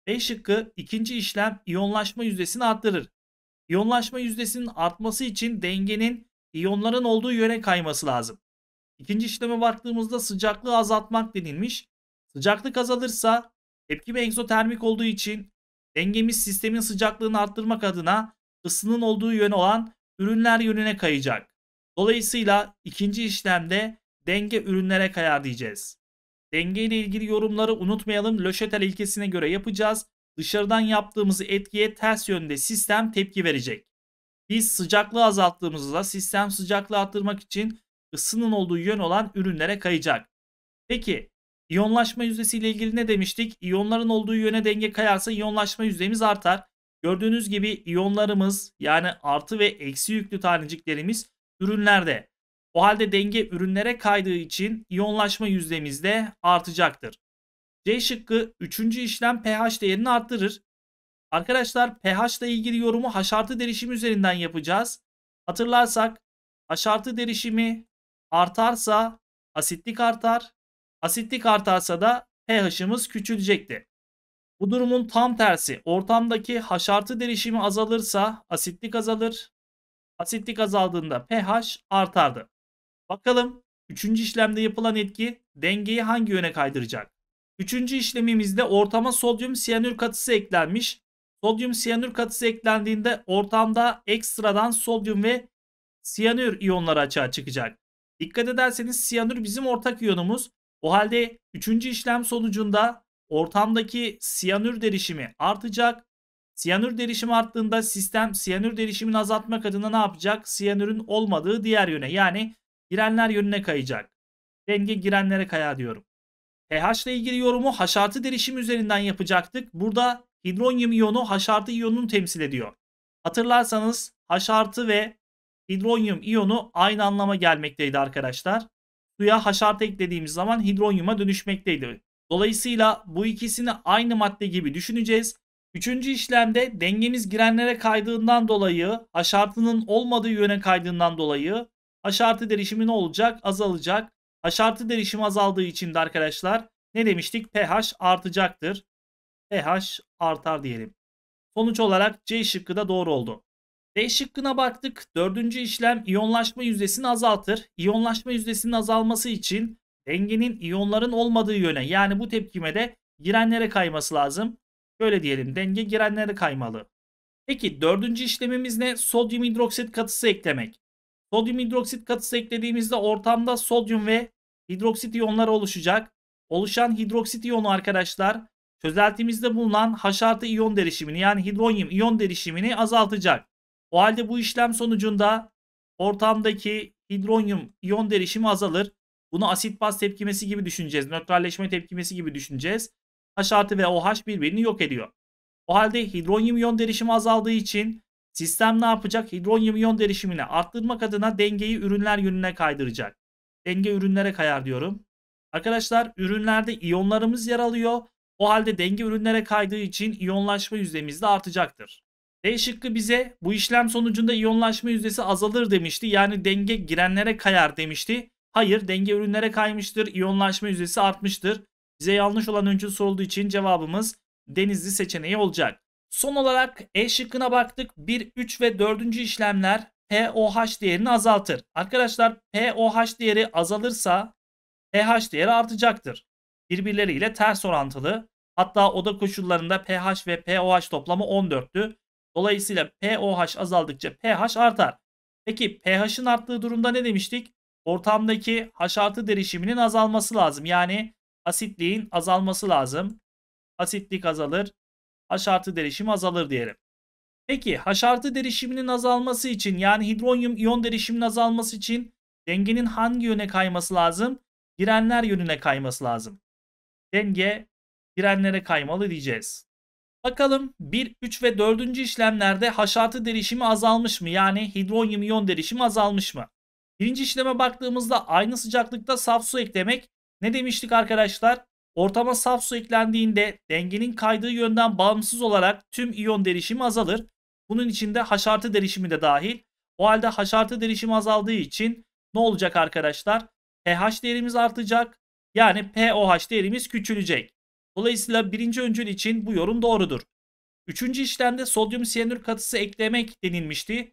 B şıkkı ikinci işlem iyonlaşma yüzdesini arttırır. İyonlaşma yüzdesinin artması için dengenin iyonların olduğu yöne kayması lazım. İkinci işleme baktığımızda sıcaklığı azaltmak denilmiş. Sıcaklık azalırsa tepkime egzotermik olduğu için dengemiz sistemin sıcaklığını arttırmak adına ısının olduğu yön olan ürünler yönüne kayacak. Dolayısıyla ikinci işlemde denge ürünlere kayar diyeceğiz. Denge ile ilgili yorumları unutmayalım. Löşetel ilkesine göre yapacağız. Dışarıdan yaptığımız etkiye ters yönde sistem tepki verecek. Biz sıcaklığı azalttığımızda sistem sıcaklığı arttırmak için ısının olduğu yön olan ürünlere kayacak. Peki iyonlaşma yüzdesiyle ilgili ne demiştik? İyonların olduğu yöne denge kayarsa iyonlaşma yüzdemiz artar. Gördüğünüz gibi iyonlarımız yani artı ve eksi yüklü taneciklerimiz ürünlerde. O halde denge ürünlere kaydığı için iyonlaşma yüzdemiz de artacaktır. C şıkkı 3. işlem pH değerini arttırır. Arkadaşlar pH ile ilgili yorumu haşartı derişimi üzerinden yapacağız. Hatırlarsak haşartı derişimi artarsa asitlik artar. Asitlik artarsa da pH'ımız küçülecekti. Bu durumun tam tersi ortamdaki haşartı derişimi azalırsa asitlik azalır. Asitlik azaldığında pH artardı. Bakalım üçüncü işlemde yapılan etki dengeyi hangi yöne kaydıracak? Üçüncü işlemimizde ortama sodyum siyanür katısı eklenmiş Sodyum siyanür katısı eklendiğinde ortamda ekstradan sodyum ve siyanür iyonları açığa çıkacak. Dikkat ederseniz siyanür bizim ortak iyonumuz. O halde 3. işlem sonucunda ortamdaki siyanür derişimi artacak. Siyanür derişimi arttığında sistem siyanür derişimini azaltmak adına ne yapacak? Siyanürün olmadığı diğer yöne yani girenler yönüne kayacak. Denge girenlere kayar diyorum. pH ile ilgili yorumu haşartı derişimi üzerinden yapacaktık. Burada hidronyum iyonu haşartı iyonunu temsil ediyor. Hatırlarsanız haşartı ve hidronyum iyonu aynı anlama gelmekteydi arkadaşlar. Suya haşartı eklediğimiz zaman hidronyuma dönüşmekteydi. Dolayısıyla bu ikisini aynı madde gibi düşüneceğiz. Üçüncü işlemde dengemiz girenlere kaydığından dolayı haşartının olmadığı yöne kaydığından dolayı haşartı artı derişimi ne olacak? Azalacak. Haşartı artı derişimi azaldığı için de arkadaşlar ne demiştik? pH artacaktır pH artar diyelim. Sonuç olarak C şıkkı da doğru oldu. D şıkkına baktık. Dördüncü işlem iyonlaşma yüzdesini azaltır. İyonlaşma yüzdesinin azalması için dengenin iyonların olmadığı yöne yani bu tepkime de girenlere kayması lazım. Böyle diyelim denge girenlere kaymalı. Peki dördüncü işlemimiz ne? Sodyum hidroksit katısı eklemek. Sodyum hidroksit katısı eklediğimizde ortamda sodyum ve hidroksit iyonları oluşacak. Oluşan hidroksit iyonu arkadaşlar közeltimizde bulunan haşartı iyon derişimini yani hidronyum iyon derişimini azaltacak. O halde bu işlem sonucunda ortamdaki hidronyum iyon derişimi azalır. Bunu asit baz tepkimesi gibi düşüneceğiz. Nötralleşme tepkimesi gibi düşüneceğiz. Haşartı ve OH birbirini yok ediyor. O halde hidronyum iyon derişimi azaldığı için sistem ne yapacak? Hidronyum iyon derişimini arttırmak adına dengeyi ürünler yönüne kaydıracak. Denge ürünlere kayar diyorum. Arkadaşlar ürünlerde iyonlarımız yer alıyor. O halde denge ürünlere kaydığı için iyonlaşma yüzdemiz de artacaktır. D şıkkı bize bu işlem sonucunda iyonlaşma yüzdesi azalır demişti. Yani denge girenlere kayar demişti. Hayır denge ürünlere kaymıştır. İyonlaşma yüzdesi artmıştır. Bize yanlış olan öncül sorulduğu için cevabımız denizli seçeneği olacak. Son olarak E şıkkına baktık. 1, 3 ve 4. işlemler POH değerini azaltır. Arkadaşlar POH değeri azalırsa pH değeri artacaktır birbirleriyle ters orantılı. Hatta oda koşullarında pH ve pOH toplamı 14'tü. Dolayısıyla pOH azaldıkça pH artar. Peki pH'in arttığı durumda ne demiştik? Ortamdaki H artı derişiminin azalması lazım. Yani asitliğin azalması lazım. Asitlik azalır. H artı derişim azalır diyelim. Peki H artı derişiminin azalması için yani hidronyum iyon derişiminin azalması için dengenin hangi yöne kayması lazım? Girenler yönüne kayması lazım denge direnlere kaymalı diyeceğiz. Bakalım 1, 3 ve 4. işlemlerde haşartı derişimi azalmış mı? Yani hidronyum iyon derişimi azalmış mı? Birinci işleme baktığımızda aynı sıcaklıkta saf su eklemek ne demiştik arkadaşlar? Ortama saf su eklendiğinde dengenin kaydığı yönden bağımsız olarak tüm iyon derişimi azalır. Bunun içinde haşartı derişimi de dahil. O halde haşartı derişimi azaldığı için ne olacak arkadaşlar? pH değerimiz artacak. Yani POH değerimiz küçülecek. Dolayısıyla birinci öncül için bu yorum doğrudur. Üçüncü işlemde sodyum siyanür katısı eklemek denilmişti.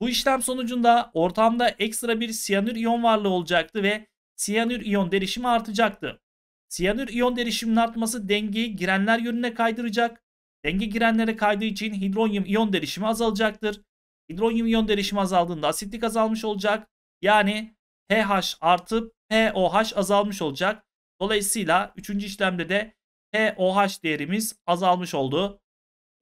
Bu işlem sonucunda ortamda ekstra bir siyanür iyon varlığı olacaktı ve siyanür iyon derişimi artacaktı. Siyanür iyon derişiminin artması dengeyi girenler yönüne kaydıracak. Denge girenlere kaydığı için hidronyum iyon derişimi azalacaktır. Hidronyum iyon derişimi azaldığında asitlik azalmış olacak. Yani pH artıp pOH azalmış olacak. Dolayısıyla 3. işlemde de pOH değerimiz azalmış oldu.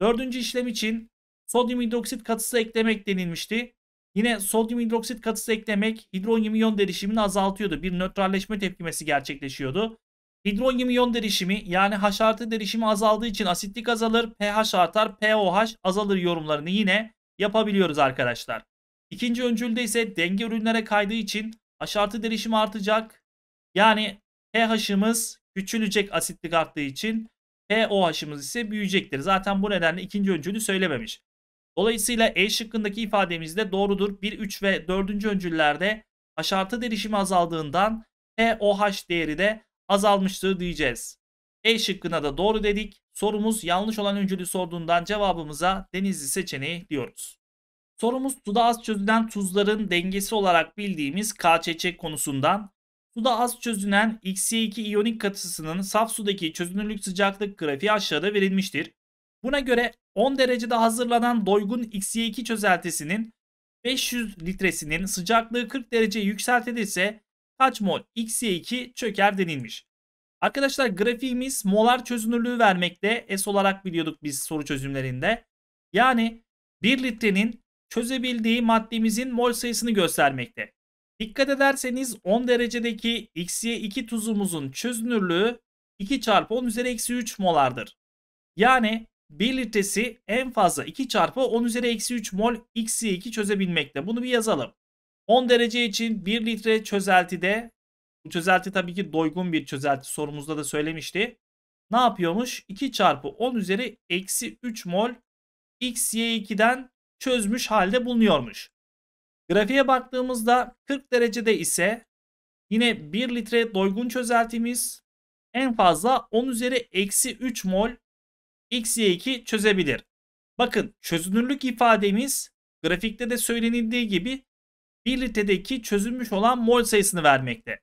4. işlem için sodyum hidroksit katısı eklemek denilmişti. Yine sodyum hidroksit katısı eklemek hidronyum iyon derişimini azaltıyordu. Bir nötralleşme tepkimesi gerçekleşiyordu. Hidronyum iyon derişimi yani H artı derişimi azaldığı için asitlik azalır, pH artar, POH azalır yorumlarını yine yapabiliyoruz arkadaşlar. İkinci öncülde ise denge ürünlere kaydığı için Aşartı derişimi artacak. Yani pH'ımız küçülecek asitlik arttığı için POH'ımız ise büyüyecektir. Zaten bu nedenle ikinci öncülü söylememiş. Dolayısıyla E şıkkındaki ifademiz de doğrudur. 1, 3 ve 4. öncüllerde aşartı derişimi azaldığından POH değeri de azalmıştır diyeceğiz. E şıkkına da doğru dedik. Sorumuz yanlış olan öncülü sorduğundan cevabımıza Denizli seçeneği diyoruz. Sorumuz suda az çözülen tuzların dengesi olarak bildiğimiz KÇÇ konusundan suda az çözünen XY2 iyonik katısının saf sudaki çözünürlük sıcaklık grafiği aşağıda verilmiştir. Buna göre 10 derecede hazırlanan doygun XY2 çözeltisinin 500 litresinin sıcaklığı 40 derece yükseltilirse kaç mol XY2 çöker denilmiş. Arkadaşlar grafiğimiz molar çözünürlüğü vermekte. S olarak biliyorduk biz soru çözümlerinde. Yani 1 litrenin çözebildiği maddemizin mol sayısını göstermekte. Dikkat ederseniz 10 derecedeki x'ye 2 tuzumuzun çözünürlüğü 2 çarpı 10 üzeri eksi 3 molardır. Yani 1 litresi en fazla 2 çarpı 10 üzeri eksi 3 mol x'ye 2 çözebilmekte. Bunu bir yazalım. 10 derece için 1 litre çözeltide bu çözelti tabii ki doygun bir çözelti sorumuzda da söylemişti. Ne yapıyormuş? 2 çarpı 10 üzeri eksi 3 mol x 2'den çözmüş halde bulunuyormuş. Grafiğe baktığımızda 40 derecede ise yine 1 litre doygun çözeltimiz en fazla 10 üzeri eksi 3 mol XY2 çözebilir. Bakın çözünürlük ifademiz grafikte de söylenildiği gibi 1 litredeki çözülmüş olan mol sayısını vermekte.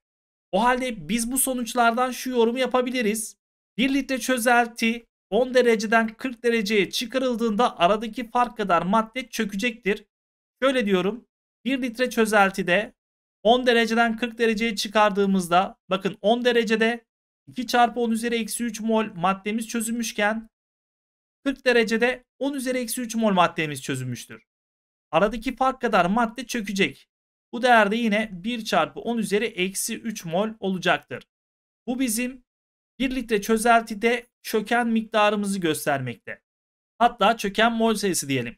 O halde biz bu sonuçlardan şu yorumu yapabiliriz. 1 litre çözelti 10 dereceden 40 dereceye çıkarıldığında aradaki fark kadar madde çökecektir. Şöyle diyorum. 1 litre çözeltide 10 dereceden 40 dereceye çıkardığımızda bakın 10 derecede 2 çarpı 10 üzeri eksi 3 mol maddemiz çözülmüşken 40 derecede 10 üzeri eksi 3 mol maddemiz çözülmüştür. Aradaki fark kadar madde çökecek. Bu değerde yine 1 çarpı 10 üzeri eksi 3 mol olacaktır. Bu bizim 1 litre çözeltide çöken miktarımızı göstermekte. Hatta çöken mol sayısı diyelim.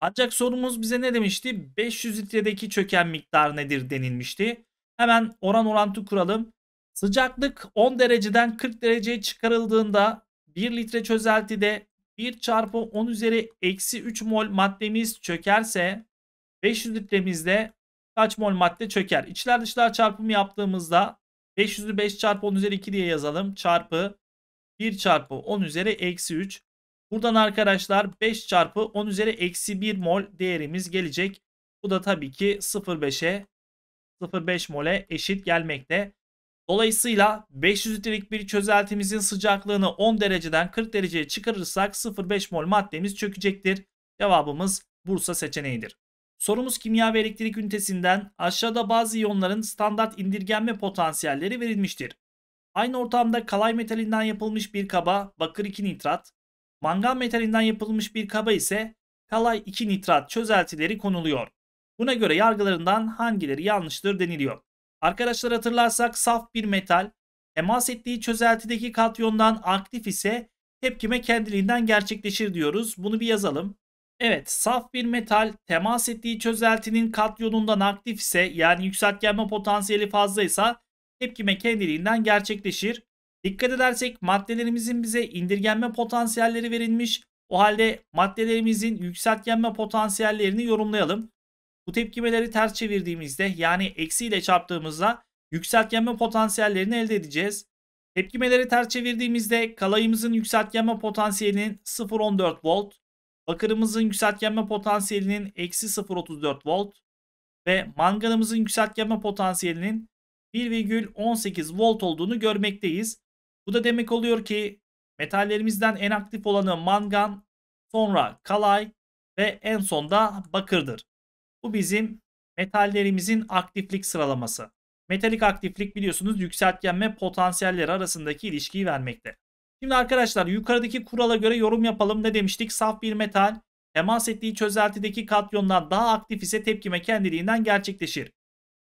Ancak sorumuz bize ne demişti? 500 litredeki çöken miktar nedir denilmişti. Hemen oran orantı kuralım. Sıcaklık 10 dereceden 40 dereceye çıkarıldığında 1 litre çözeltide 1 çarpı 10 üzeri eksi 3 mol maddemiz çökerse 500 litremizde kaç mol madde çöker? İçler dışlar çarpımı yaptığımızda 500'ü 5 çarpı 10 üzeri 2 diye yazalım. Çarpı 1 çarpı 10 üzeri eksi 3. Buradan arkadaşlar 5 çarpı 10 üzeri eksi 1 mol değerimiz gelecek. Bu da tabii ki 0,5'e 0,5 mole eşit gelmekte. Dolayısıyla 500 litrelik bir çözeltimizin sıcaklığını 10 dereceden 40 dereceye çıkarırsak 0,5 mol maddemiz çökecektir. Cevabımız Bursa seçeneğidir. Sorumuz kimya ve elektrik ünitesinden aşağıda bazı iyonların standart indirgenme potansiyelleri verilmiştir. Aynı ortamda kalay metalinden yapılmış bir kaba bakır 2 nitrat, mangan metalinden yapılmış bir kaba ise kalay 2 nitrat çözeltileri konuluyor. Buna göre yargılarından hangileri yanlıştır deniliyor. Arkadaşlar hatırlarsak saf bir metal, temas ettiği çözeltideki katyondan aktif ise tepkime kendiliğinden gerçekleşir diyoruz. Bunu bir yazalım. Evet saf bir metal temas ettiği çözeltinin katyonundan aktif ise yani yükseltgenme potansiyeli fazlaysa tepkime kendiliğinden gerçekleşir. Dikkat edersek maddelerimizin bize indirgenme potansiyelleri verilmiş. O halde maddelerimizin yükseltgenme potansiyellerini yorumlayalım. Bu tepkimeleri ters çevirdiğimizde yani eksi ile çarptığımızda yükseltgenme potansiyellerini elde edeceğiz. Tepkimeleri ters çevirdiğimizde kalayımızın yükseltgenme potansiyelinin 0.14 volt, bakırımızın yükseltgenme potansiyelinin eksi 0.34 volt ve manganımızın yükseltgenme potansiyelinin 1,18 volt olduğunu görmekteyiz. Bu da demek oluyor ki metallerimizden en aktif olanı mangan, sonra kalay ve en sonda bakırdır. Bu bizim metallerimizin aktiflik sıralaması. Metalik aktiflik biliyorsunuz yükseltgen ve potansiyelleri arasındaki ilişkiyi vermekte. Şimdi arkadaşlar yukarıdaki kurala göre yorum yapalım. Ne demiştik? Saf bir metal temas ettiği çözeltideki katyondan daha aktif ise tepkime kendiliğinden gerçekleşir.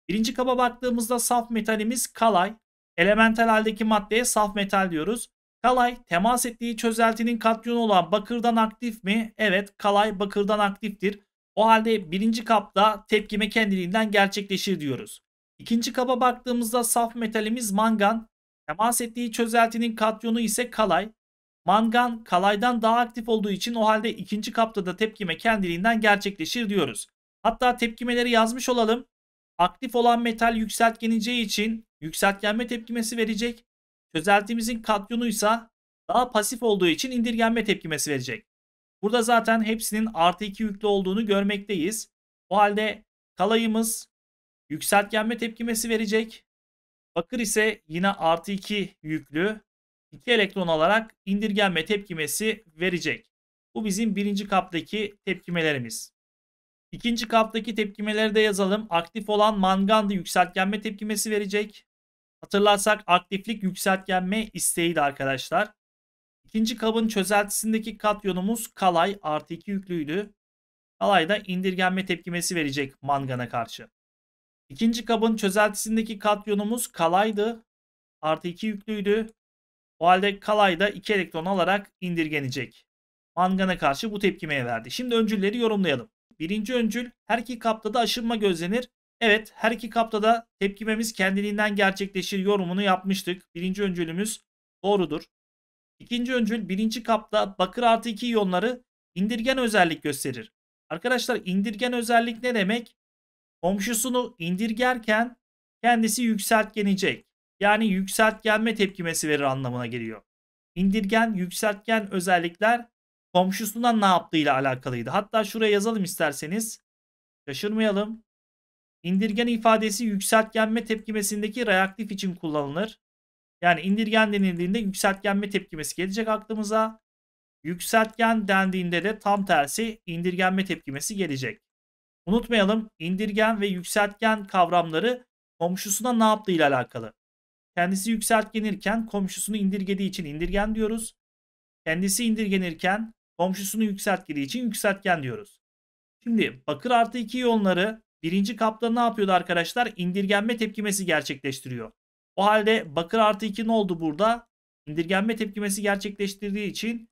Birinci kaba baktığımızda saf metalimiz kalay. Elemental haldeki maddeye saf metal diyoruz. Kalay temas ettiği çözeltinin katyonu olan bakırdan aktif mi? Evet kalay bakırdan aktiftir. O halde birinci kapta tepkime kendiliğinden gerçekleşir diyoruz. İkinci kaba baktığımızda saf metalimiz mangan. Temas ettiği çözeltinin katyonu ise kalay. Mangan kalaydan daha aktif olduğu için o halde ikinci kapta da tepkime kendiliğinden gerçekleşir diyoruz. Hatta tepkimeleri yazmış olalım. Aktif olan metal yükseltgeneceği için yükseltgenme tepkimesi verecek. Çözeltimizin katyonu ise daha pasif olduğu için indirgenme tepkimesi verecek. Burada zaten hepsinin artı 2 yüklü olduğunu görmekteyiz. O halde kalayımız yükseltgenme tepkimesi verecek. Bakır ise yine artı 2 yüklü 2 elektron alarak indirgenme tepkimesi verecek. Bu bizim birinci kaptaki tepkimelerimiz. İkinci kaptaki tepkimeleri de yazalım. Aktif olan mangandı yükseltgenme tepkimesi verecek. Hatırlarsak aktiflik yükseltgenme isteğiydi arkadaşlar. İkinci kabın çözeltisindeki katyonumuz kalay artı 2 yüklüydü. Kalay da indirgenme tepkimesi verecek mangana karşı. İkinci kabın çözeltisindeki katyonumuz kalaydı. Artı 2 yüklüydü. O halde kalay da 2 elektron alarak indirgenecek. Mangana karşı bu tepkimeye verdi. Şimdi öncülleri yorumlayalım. Birinci öncül her iki kapta da aşınma gözlenir. Evet her iki kapta da tepkimemiz kendiliğinden gerçekleşir yorumunu yapmıştık. Birinci öncülümüz doğrudur. İkinci öncül birinci kapta bakır artı 2 iyonları indirgen özellik gösterir. Arkadaşlar indirgen özellik ne demek? Komşusunu indirgerken kendisi yükseltgenecek. Yani yükseltgenme tepkimesi verir anlamına geliyor. İndirgen, yükseltgen özellikler komşusundan ne yaptığıyla alakalıydı. Hatta şuraya yazalım isterseniz. Şaşırmayalım. İndirgen ifadesi yükseltgenme tepkimesindeki reaktif için kullanılır. Yani indirgen denildiğinde yükseltgenme tepkimesi gelecek aklımıza. Yükseltgen dendiğinde de tam tersi indirgenme tepkimesi gelecek. Unutmayalım indirgen ve yükseltgen kavramları komşusuna ne yaptığıyla alakalı. Kendisi yükseltgenirken komşusunu indirgediği için indirgen diyoruz. Kendisi indirgenirken Komşusunu yükseltgeli için yükseltgen diyoruz. Şimdi bakır artı 2 iyonları birinci kapta ne yapıyordu arkadaşlar? İndirgenme tepkimesi gerçekleştiriyor. O halde bakır artı 2 ne oldu burada? İndirgenme tepkimesi gerçekleştirdiği için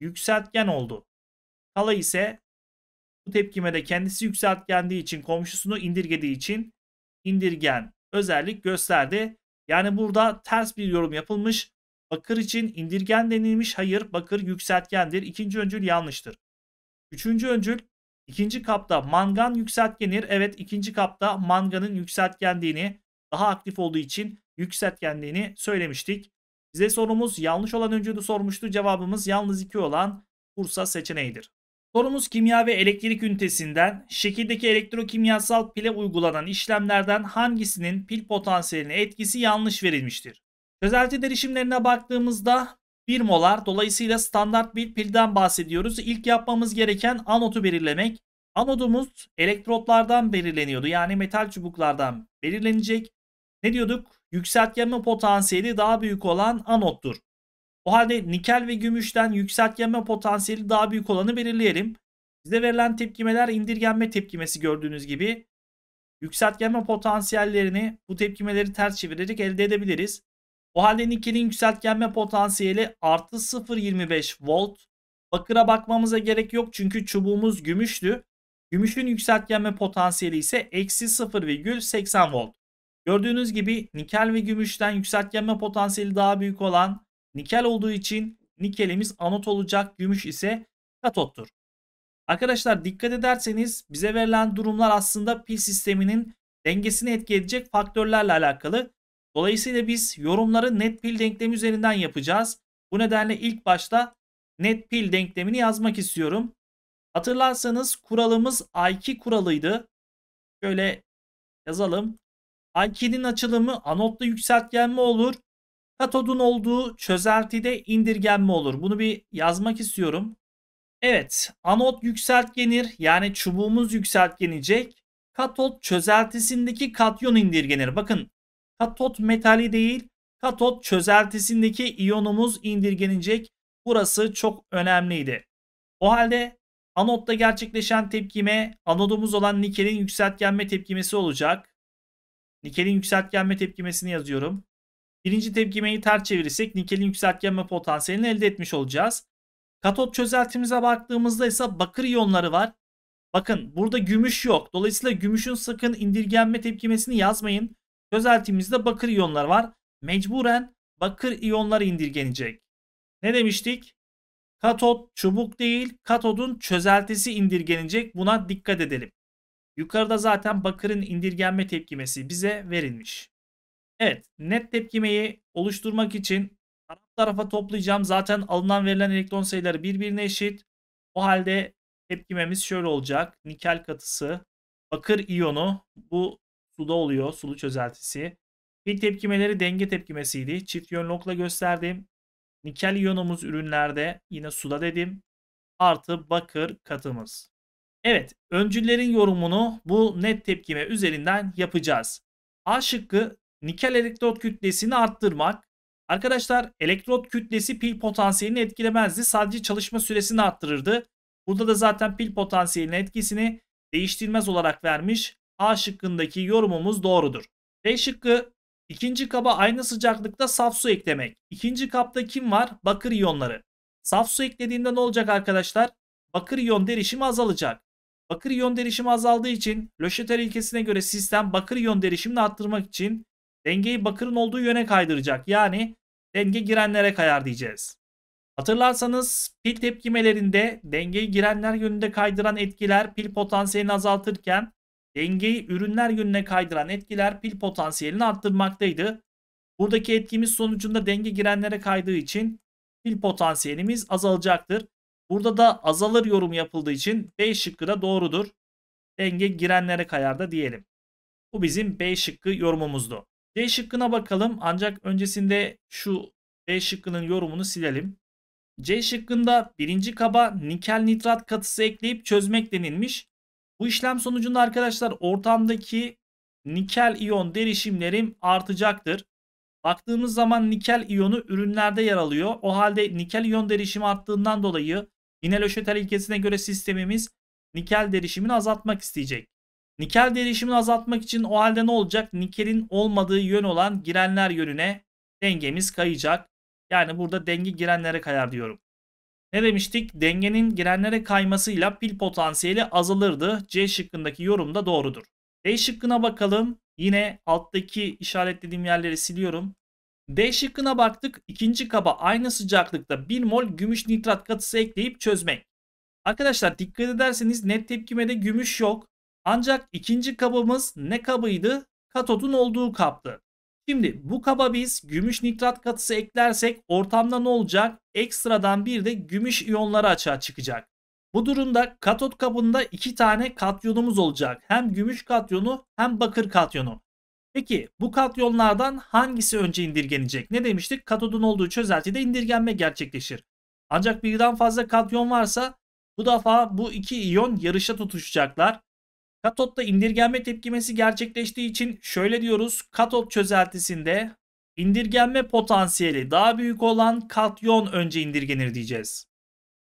yükseltgen oldu. Kala ise bu tepkimede kendisi yükseltgendiği için komşusunu indirgediği için indirgen özellik gösterdi. Yani burada ters bir yorum yapılmış. Bakır için indirgen denilmiş. Hayır bakır yükseltgendir. İkinci öncül yanlıştır. Üçüncü öncül ikinci kapta mangan yükseltgenir. Evet ikinci kapta manganın yükseltgenliğini daha aktif olduğu için yükseltgenliğini söylemiştik. Bize sorumuz yanlış olan öncülü sormuştu. Cevabımız yalnız iki olan kursa seçeneğidir. Sorumuz kimya ve elektrik ünitesinden şekildeki elektrokimyasal pile uygulanan işlemlerden hangisinin pil potansiyeline etkisi yanlış verilmiştir? Çözelti derişimlerine baktığımızda 1 molar dolayısıyla standart bir pilden bahsediyoruz. İlk yapmamız gereken anotu belirlemek. Anodumuz elektrotlardan belirleniyordu yani metal çubuklardan belirlenecek. Ne diyorduk? Yükseltgenme potansiyeli daha büyük olan anottur. O halde nikel ve gümüşten yükseltgenme potansiyeli daha büyük olanı belirleyelim. Bize verilen tepkimeler indirgenme tepkimesi gördüğünüz gibi. Yükseltgenme potansiyellerini bu tepkimeleri ters çevirerek elde edebiliriz. O halde nikelin yükseltgenme potansiyeli artı 0.25 volt. Bakıra bakmamıza gerek yok çünkü çubuğumuz gümüştü. Gümüşün yükseltgenme potansiyeli ise eksi 0,80 volt. Gördüğünüz gibi nikel ve gümüşten yükseltgenme potansiyeli daha büyük olan nikel olduğu için nikelimiz anot olacak, gümüş ise katottur. Arkadaşlar dikkat ederseniz bize verilen durumlar aslında pil sisteminin dengesini etki edecek faktörlerle alakalı. Dolayısıyla biz yorumları net pil denklemi üzerinden yapacağız. Bu nedenle ilk başta net pil denklemini yazmak istiyorum. Hatırlarsanız kuralımız I2 kuralıydı. Şöyle yazalım. I2'nin açılımı anotta yükseltgenme olur. Katodun olduğu çözeltide indirgenme olur. Bunu bir yazmak istiyorum. Evet anot yükseltgenir yani çubuğumuz yükseltgenecek. Katot çözeltisindeki katyon indirgenir. Bakın katot metali değil katot çözeltisindeki iyonumuz indirgenecek. Burası çok önemliydi. O halde anotta gerçekleşen tepkime anodumuz olan nikelin yükseltgenme tepkimesi olacak. Nikelin yükseltgenme tepkimesini yazıyorum. Birinci tepkimeyi ters çevirirsek nikelin yükseltgenme potansiyelini elde etmiş olacağız. Katot çözeltimize baktığımızda ise bakır iyonları var. Bakın burada gümüş yok. Dolayısıyla gümüşün sakın indirgenme tepkimesini yazmayın. Çözeltimizde bakır iyonlar var. Mecburen bakır iyonlar indirgenecek. Ne demiştik? Katot çubuk değil, katodun çözeltisi indirgenecek. Buna dikkat edelim. Yukarıda zaten bakırın indirgenme tepkimesi bize verilmiş. Evet, net tepkimeyi oluşturmak için taraf tarafa toplayacağım. Zaten alınan verilen elektron sayıları birbirine eşit. O halde tepkimemiz şöyle olacak. Nikel katısı, bakır iyonu bu Suda oluyor. Sulu çözeltisi. Pil tepkimeleri denge tepkimesiydi. Çift yön lokla gösterdim. Nikel iyonumuz ürünlerde yine suda dedim. Artı bakır katımız. Evet öncüllerin yorumunu bu net tepkime üzerinden yapacağız. A şıkkı nikel elektrot kütlesini arttırmak. Arkadaşlar elektrot kütlesi pil potansiyelini etkilemezdi. Sadece çalışma süresini arttırırdı. Burada da zaten pil potansiyelinin etkisini değiştirmez olarak vermiş. A şıkkındaki yorumumuz doğrudur. B şıkkı ikinci kaba aynı sıcaklıkta saf su eklemek. İkinci kapta kim var? Bakır iyonları. Saf su eklediğinde ne olacak arkadaşlar? Bakır iyon derişimi azalacak. Bakır iyon derişimi azaldığı için Löşeter ilkesine göre sistem bakır iyon derişimini arttırmak için dengeyi bakırın olduğu yöne kaydıracak. Yani denge girenlere kayar diyeceğiz. Hatırlarsanız pil tepkimelerinde dengeyi girenler yönünde kaydıran etkiler pil potansiyelini azaltırken dengeyi ürünler yönüne kaydıran etkiler pil potansiyelini arttırmaktaydı. Buradaki etkimiz sonucunda denge girenlere kaydığı için pil potansiyelimiz azalacaktır. Burada da azalır yorum yapıldığı için B şıkkı da doğrudur. Denge girenlere kayar da diyelim. Bu bizim B şıkkı yorumumuzdu. C şıkkına bakalım ancak öncesinde şu B şıkkının yorumunu silelim. C şıkkında birinci kaba nikel nitrat katısı ekleyip çözmek denilmiş. Bu işlem sonucunda arkadaşlar ortamdaki nikel iyon derişimlerim artacaktır. Baktığımız zaman nikel iyonu ürünlerde yer alıyor. O halde nikel iyon derişimi arttığından dolayı yine Löşetel ilkesine göre sistemimiz nikel derişimini azaltmak isteyecek. Nikel derişimini azaltmak için o halde ne olacak? Nikelin olmadığı yön olan girenler yönüne dengemiz kayacak. Yani burada denge girenlere kayar diyorum. Ne demiştik? Dengenin girenlere kaymasıyla pil potansiyeli azalırdı. C şıkkındaki yorum da doğrudur. D şıkkına bakalım. Yine alttaki işaretlediğim yerleri siliyorum. D şıkkına baktık. İkinci kaba aynı sıcaklıkta 1 mol gümüş nitrat katısı ekleyip çözmek. Arkadaşlar dikkat ederseniz net tepkime de gümüş yok. Ancak ikinci kabımız ne kabıydı? Katodun olduğu kaptı. Şimdi bu kaba biz gümüş nitrat katısı eklersek ortamda ne olacak? Ekstradan bir de gümüş iyonları açığa çıkacak. Bu durumda katot kabında iki tane katyonumuz olacak. Hem gümüş katyonu hem bakır katyonu. Peki bu katyonlardan hangisi önce indirgenecek? Ne demiştik? Katodun olduğu çözeltide indirgenme gerçekleşir. Ancak birden fazla katyon varsa bu defa bu iki iyon yarışa tutuşacaklar. Katotta indirgenme tepkimesi gerçekleştiği için şöyle diyoruz. Katot çözeltisinde indirgenme potansiyeli daha büyük olan katyon önce indirgenir diyeceğiz.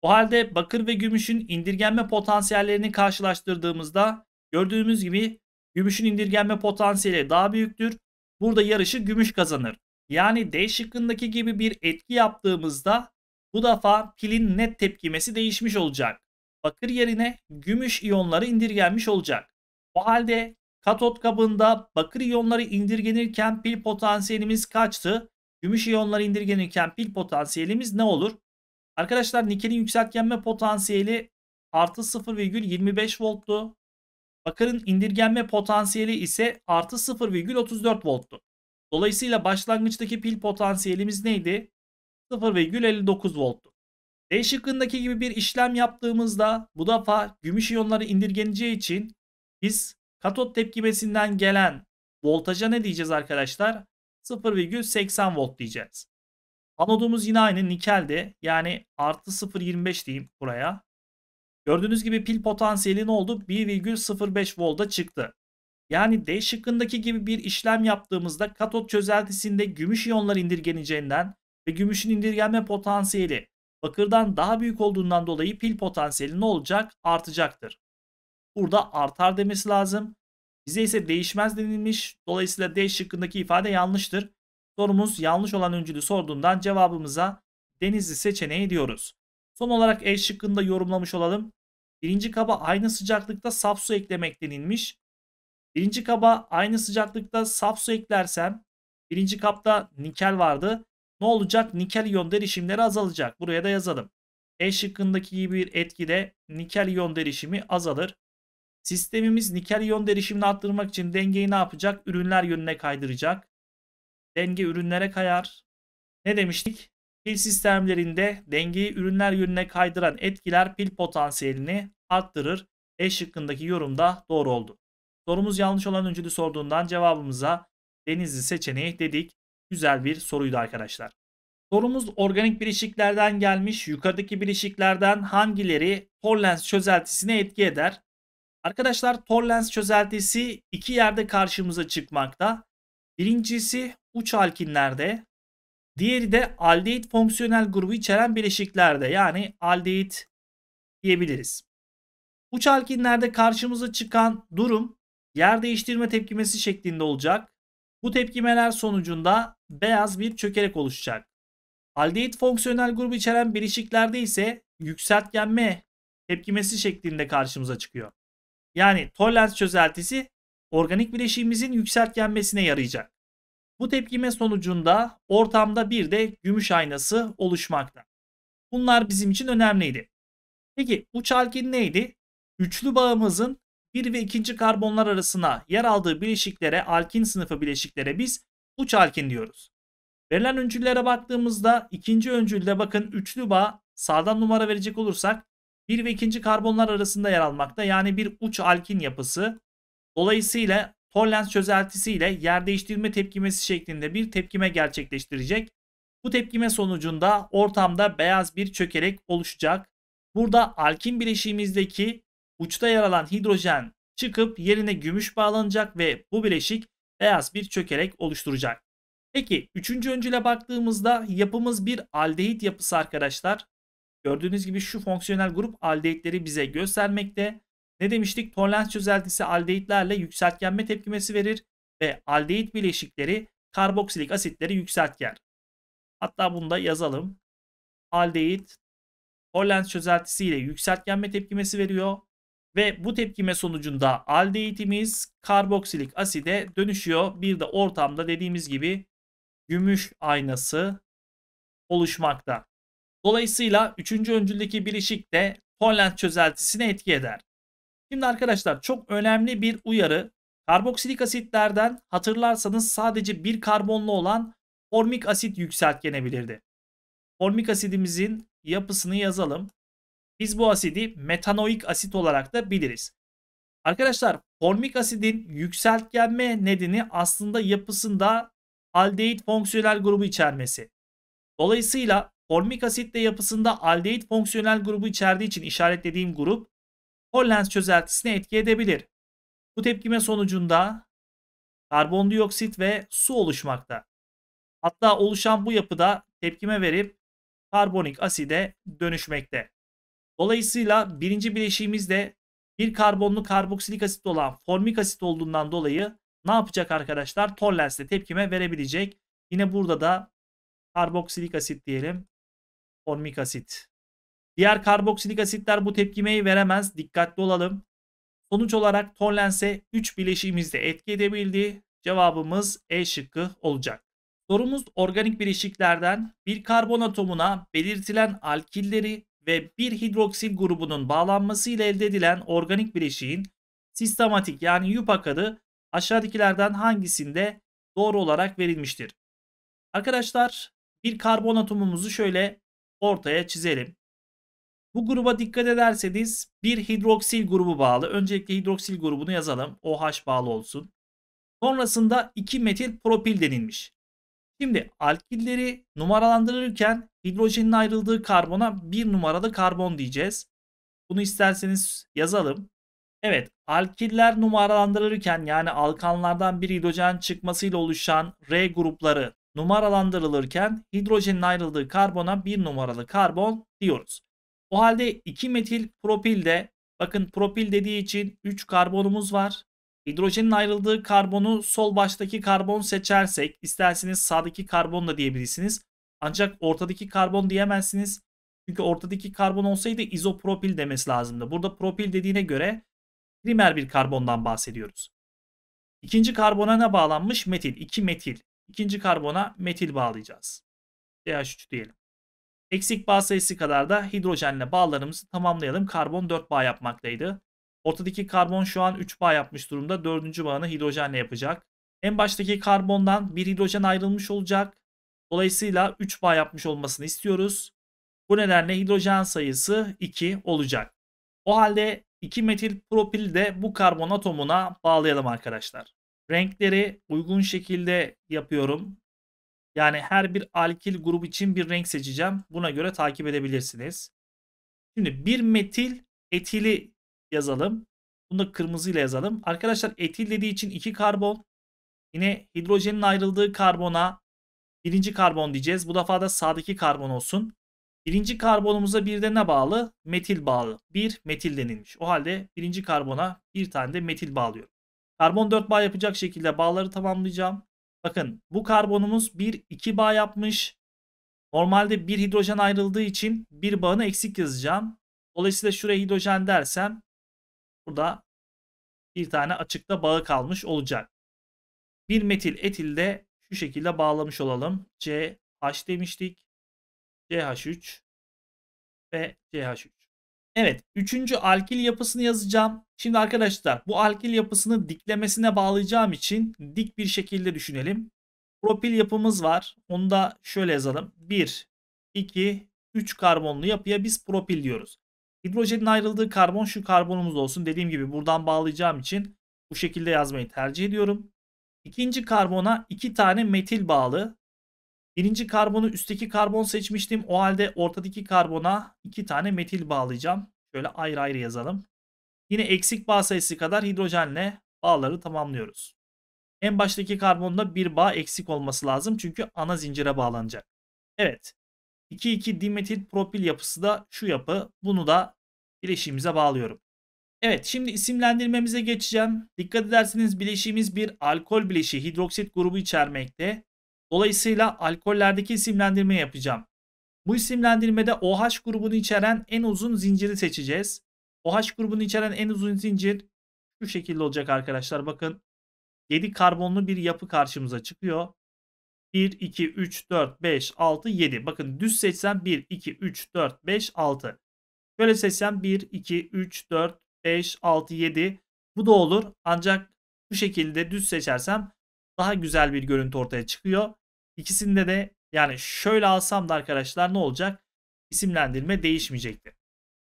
O halde bakır ve gümüşün indirgenme potansiyellerini karşılaştırdığımızda gördüğümüz gibi gümüşün indirgenme potansiyeli daha büyüktür. Burada yarışı gümüş kazanır. Yani D şıkkındaki gibi bir etki yaptığımızda bu defa pilin net tepkimesi değişmiş olacak bakır yerine gümüş iyonları indirgenmiş olacak. O halde katot kabında bakır iyonları indirgenirken pil potansiyelimiz kaçtı? Gümüş iyonları indirgenirken pil potansiyelimiz ne olur? Arkadaşlar nikelin yükseltgenme potansiyeli artı 0,25 volttu. Bakırın indirgenme potansiyeli ise artı 0,34 volttu. Dolayısıyla başlangıçtaki pil potansiyelimiz neydi? 0,59 volttu. D şıkkındaki gibi bir işlem yaptığımızda bu defa gümüş iyonları indirgeneceği için biz katot tepkimesinden gelen voltaja ne diyeceğiz arkadaşlar? 0,80 volt diyeceğiz. Anodumuz yine aynı nikelde yani artı 0,25 diyeyim buraya. Gördüğünüz gibi pil potansiyeli ne oldu? 1,05 volta çıktı. Yani D şıkkındaki gibi bir işlem yaptığımızda katot çözeltisinde gümüş iyonları indirgeneceğinden ve gümüşün indirgenme potansiyeli bakırdan daha büyük olduğundan dolayı pil potansiyeli ne olacak? Artacaktır. Burada artar demesi lazım. Bize ise değişmez denilmiş. Dolayısıyla D şıkkındaki ifade yanlıştır. Sorumuz yanlış olan öncülü sorduğundan cevabımıza denizli seçeneği diyoruz. Son olarak E şıkkında yorumlamış olalım. Birinci kaba aynı sıcaklıkta saf su eklemek denilmiş. Birinci kaba aynı sıcaklıkta saf su eklersem birinci kapta nikel vardı. Ne olacak? Nikel iyon derişimleri azalacak. Buraya da yazalım. E şıkkındaki gibi bir etkide nikel iyon derişimi azalır. Sistemimiz nikel iyon derişimini arttırmak için dengeyi ne yapacak? Ürünler yönüne kaydıracak. Denge ürünlere kayar. Ne demiştik? Pil sistemlerinde dengeyi ürünler yönüne kaydıran etkiler pil potansiyelini arttırır. E şıkkındaki yorum da doğru oldu. Sorumuz yanlış olan öncülü sorduğundan cevabımıza Denizli seçeneği dedik. Güzel bir soruydu arkadaşlar. Sorumuz organik bileşiklerden gelmiş. Yukarıdaki bileşiklerden hangileri Torlens çözeltisine etki eder? Arkadaşlar Torlens çözeltisi iki yerde karşımıza çıkmakta. Birincisi uç alkinlerde. Diğeri de aldehit fonksiyonel grubu içeren bileşiklerde yani aldehit diyebiliriz. Uç alkinlerde karşımıza çıkan durum yer değiştirme tepkimesi şeklinde olacak. Bu tepkimeler sonucunda beyaz bir çökerek oluşacak. Aldehit fonksiyonel grubu içeren bileşiklerde ise yükseltgenme tepkimesi şeklinde karşımıza çıkıyor. Yani tolerans çözeltisi organik bileşiğimizin yükseltgenmesine yarayacak. Bu tepkime sonucunda ortamda bir de gümüş aynası oluşmakta. Bunlar bizim için önemliydi. Peki uç alkin neydi? Üçlü bağımızın 1 ve 2. karbonlar arasına yer aldığı bileşiklere alkin sınıfı bileşiklere biz uç alkin diyoruz. Verilen öncüllere baktığımızda ikinci öncülde bakın üçlü bağ sağdan numara verecek olursak 1 ve 2. karbonlar arasında yer almakta yani bir uç alkin yapısı. Dolayısıyla Tollens çözeltisiyle yer değiştirme tepkimesi şeklinde bir tepkime gerçekleştirecek. Bu tepkime sonucunda ortamda beyaz bir çökelek oluşacak. Burada alkin bileşiğimizdeki uçta yer alan hidrojen çıkıp yerine gümüş bağlanacak ve bu bileşik beyaz bir çökelek oluşturacak. Peki üçüncü öncüle baktığımızda yapımız bir aldehit yapısı arkadaşlar. Gördüğünüz gibi şu fonksiyonel grup aldehitleri bize göstermekte. Ne demiştik? Torlens çözeltisi aldehitlerle yükseltgenme tepkimesi verir ve aldehit bileşikleri karboksilik asitleri yükseltger. Hatta bunu da yazalım. Aldehit Torlens ile yükseltgenme tepkimesi veriyor ve bu tepkime sonucunda aldehitimiz karboksilik aside dönüşüyor. Bir de ortamda dediğimiz gibi gümüş aynası oluşmakta. Dolayısıyla 3. öncüldeki bileşik de Holland çözeltisine etki eder. Şimdi arkadaşlar çok önemli bir uyarı. Karboksilik asitlerden hatırlarsanız sadece bir karbonlu olan formik asit yükseltgenebilirdi. Formik asidimizin yapısını yazalım. Biz bu asidi metanoik asit olarak da biliriz. Arkadaşlar formik asidin yükseltgenme nedeni aslında yapısında aldehit fonksiyonel grubu içermesi. Dolayısıyla formik asit de yapısında aldehit fonksiyonel grubu içerdiği için işaretlediğim grup Hollands çözeltisine etki edebilir. Bu tepkime sonucunda karbondioksit ve su oluşmakta. Hatta oluşan bu yapıda tepkime verip karbonik aside dönüşmekte. Dolayısıyla birinci de bir karbonlu karboksilik asit olan formik asit olduğundan dolayı ne yapacak arkadaşlar? Tollensle tepkime verebilecek. Yine burada da karboksilik asit diyelim. Formik asit. Diğer karboksilik asitler bu tepkimeyi veremez. Dikkatli olalım. Sonuç olarak Torlens'e 3 bileşiğimizde etki edebildi. Cevabımız E şıkkı olacak. Sorumuz organik bileşiklerden bir karbon atomuna belirtilen alkilleri ve bir hidroksil grubunun bağlanması ile elde edilen organik bileşiğin sistematik yani yupak adı aşağıdakilerden hangisinde doğru olarak verilmiştir? Arkadaşlar bir karbon atomumuzu şöyle ortaya çizelim. Bu gruba dikkat ederseniz bir hidroksil grubu bağlı. Öncelikle hidroksil grubunu yazalım. OH bağlı olsun. Sonrasında 2 metil propil denilmiş. Şimdi alkilleri numaralandırırken Hidrojenin ayrıldığı karbona bir numaralı karbon diyeceğiz. Bunu isterseniz yazalım. Evet alkiller numaralandırılırken yani alkanlardan bir hidrojen çıkmasıyla oluşan R grupları numaralandırılırken hidrojenin ayrıldığı karbona bir numaralı karbon diyoruz. O halde 2 metil propilde bakın propil dediği için 3 karbonumuz var. Hidrojenin ayrıldığı karbonu sol baştaki karbon seçersek isterseniz sağdaki karbon da diyebilirsiniz. Ancak ortadaki karbon diyemezsiniz. Çünkü ortadaki karbon olsaydı izopropil demesi lazımdı. Burada propil dediğine göre primer bir karbondan bahsediyoruz. İkinci karbona ne bağlanmış? Metil. 2 metil. İkinci karbona metil bağlayacağız. CH3 diyelim. Eksik bağ sayısı kadar da hidrojenle bağlarımızı tamamlayalım. Karbon 4 bağ yapmaktaydı. Ortadaki karbon şu an 3 bağ yapmış durumda. 4. bağını hidrojenle yapacak. En baştaki karbondan bir hidrojen ayrılmış olacak. Dolayısıyla 3 bağ yapmış olmasını istiyoruz. Bu nedenle hidrojen sayısı 2 olacak. O halde 2 metil propil de bu karbon atomuna bağlayalım arkadaşlar. Renkleri uygun şekilde yapıyorum. Yani her bir alkil grubu için bir renk seçeceğim. Buna göre takip edebilirsiniz. Şimdi bir metil etili yazalım. Bunu da kırmızıyla yazalım. Arkadaşlar etil dediği için 2 karbon. Yine hidrojenin ayrıldığı karbona Birinci karbon diyeceğiz. Bu defa da sağdaki karbon olsun. Birinci karbonumuza bir de ne bağlı? Metil bağlı. Bir metil denilmiş. O halde birinci karbona bir tane de metil bağlıyorum. Karbon 4 bağ yapacak şekilde bağları tamamlayacağım. Bakın bu karbonumuz 1 2 bağ yapmış. Normalde bir hidrojen ayrıldığı için bir bağını eksik yazacağım. Dolayısıyla şuraya hidrojen dersem burada bir tane açıkta bağı kalmış olacak. Bir metil etilde şu şekilde bağlamış olalım. CH demiştik. CH3 ve CH3. Evet, üçüncü alkil yapısını yazacağım. Şimdi arkadaşlar bu alkil yapısını diklemesine bağlayacağım için dik bir şekilde düşünelim. Propil yapımız var. Onu da şöyle yazalım. 1, 2, 3 karbonlu yapıya biz propil diyoruz. Hidrojenin ayrıldığı karbon şu karbonumuz olsun. Dediğim gibi buradan bağlayacağım için bu şekilde yazmayı tercih ediyorum. İkinci karbona iki tane metil bağlı. Birinci karbonu üstteki karbon seçmiştim. O halde ortadaki karbona iki tane metil bağlayacağım. Şöyle ayrı ayrı yazalım. Yine eksik bağ sayısı kadar hidrojenle bağları tamamlıyoruz. En baştaki karbonda bir bağ eksik olması lazım çünkü ana zincire bağlanacak. Evet. 2,2 dimetil propil yapısı da şu yapı. Bunu da bileşiğimize bağlıyorum. Evet şimdi isimlendirmemize geçeceğim. Dikkat ederseniz bileşiğimiz bir alkol bileşiği hidroksit grubu içermekte. Dolayısıyla alkollerdeki isimlendirme yapacağım. Bu isimlendirmede OH grubunu içeren en uzun zinciri seçeceğiz. OH grubunu içeren en uzun zincir şu şekilde olacak arkadaşlar. Bakın 7 karbonlu bir yapı karşımıza çıkıyor. 1, 2, 3, 4, 5, 6, 7. Bakın düz seçsem 1, 2, 3, 4, 5, 6. Böyle seçsem 1, 2, 3, 4, 5, 6, 7 bu da olur. Ancak bu şekilde düz seçersem daha güzel bir görüntü ortaya çıkıyor. İkisinde de yani şöyle alsam da arkadaşlar ne olacak? İsimlendirme değişmeyecektir.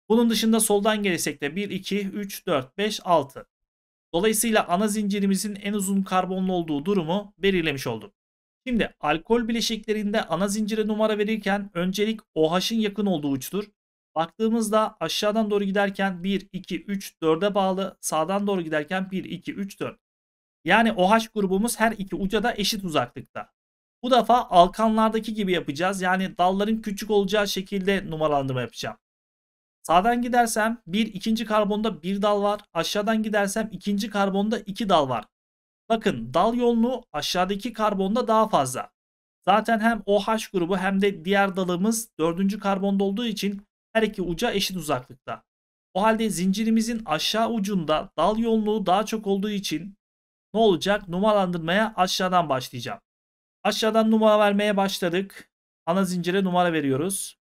Bunun dışında soldan gelirsek de 1, 2, 3, 4, 5, 6. Dolayısıyla ana zincirimizin en uzun karbonlu olduğu durumu belirlemiş olduk. Şimdi alkol bileşiklerinde ana zincire numara verirken öncelik OH'ın yakın olduğu uçtur. Baktığımızda aşağıdan doğru giderken 1, 2, 3, 4'e bağlı. Sağdan doğru giderken 1, 2, 3, 4. Yani OH grubumuz her iki uca da eşit uzaklıkta. Bu defa alkanlardaki gibi yapacağız. Yani dalların küçük olacağı şekilde numaralandırma yapacağım. Sağdan gidersem bir ikinci karbonda bir dal var. Aşağıdan gidersem ikinci karbonda iki dal var. Bakın dal yoğunluğu aşağıdaki karbonda daha fazla. Zaten hem OH grubu hem de diğer dalımız dördüncü karbonda olduğu için her iki uca eşit uzaklıkta. O halde zincirimizin aşağı ucunda dal yoğunluğu daha çok olduğu için ne olacak? Numaralandırmaya aşağıdan başlayacağım. Aşağıdan numara vermeye başladık. Ana zincire numara veriyoruz.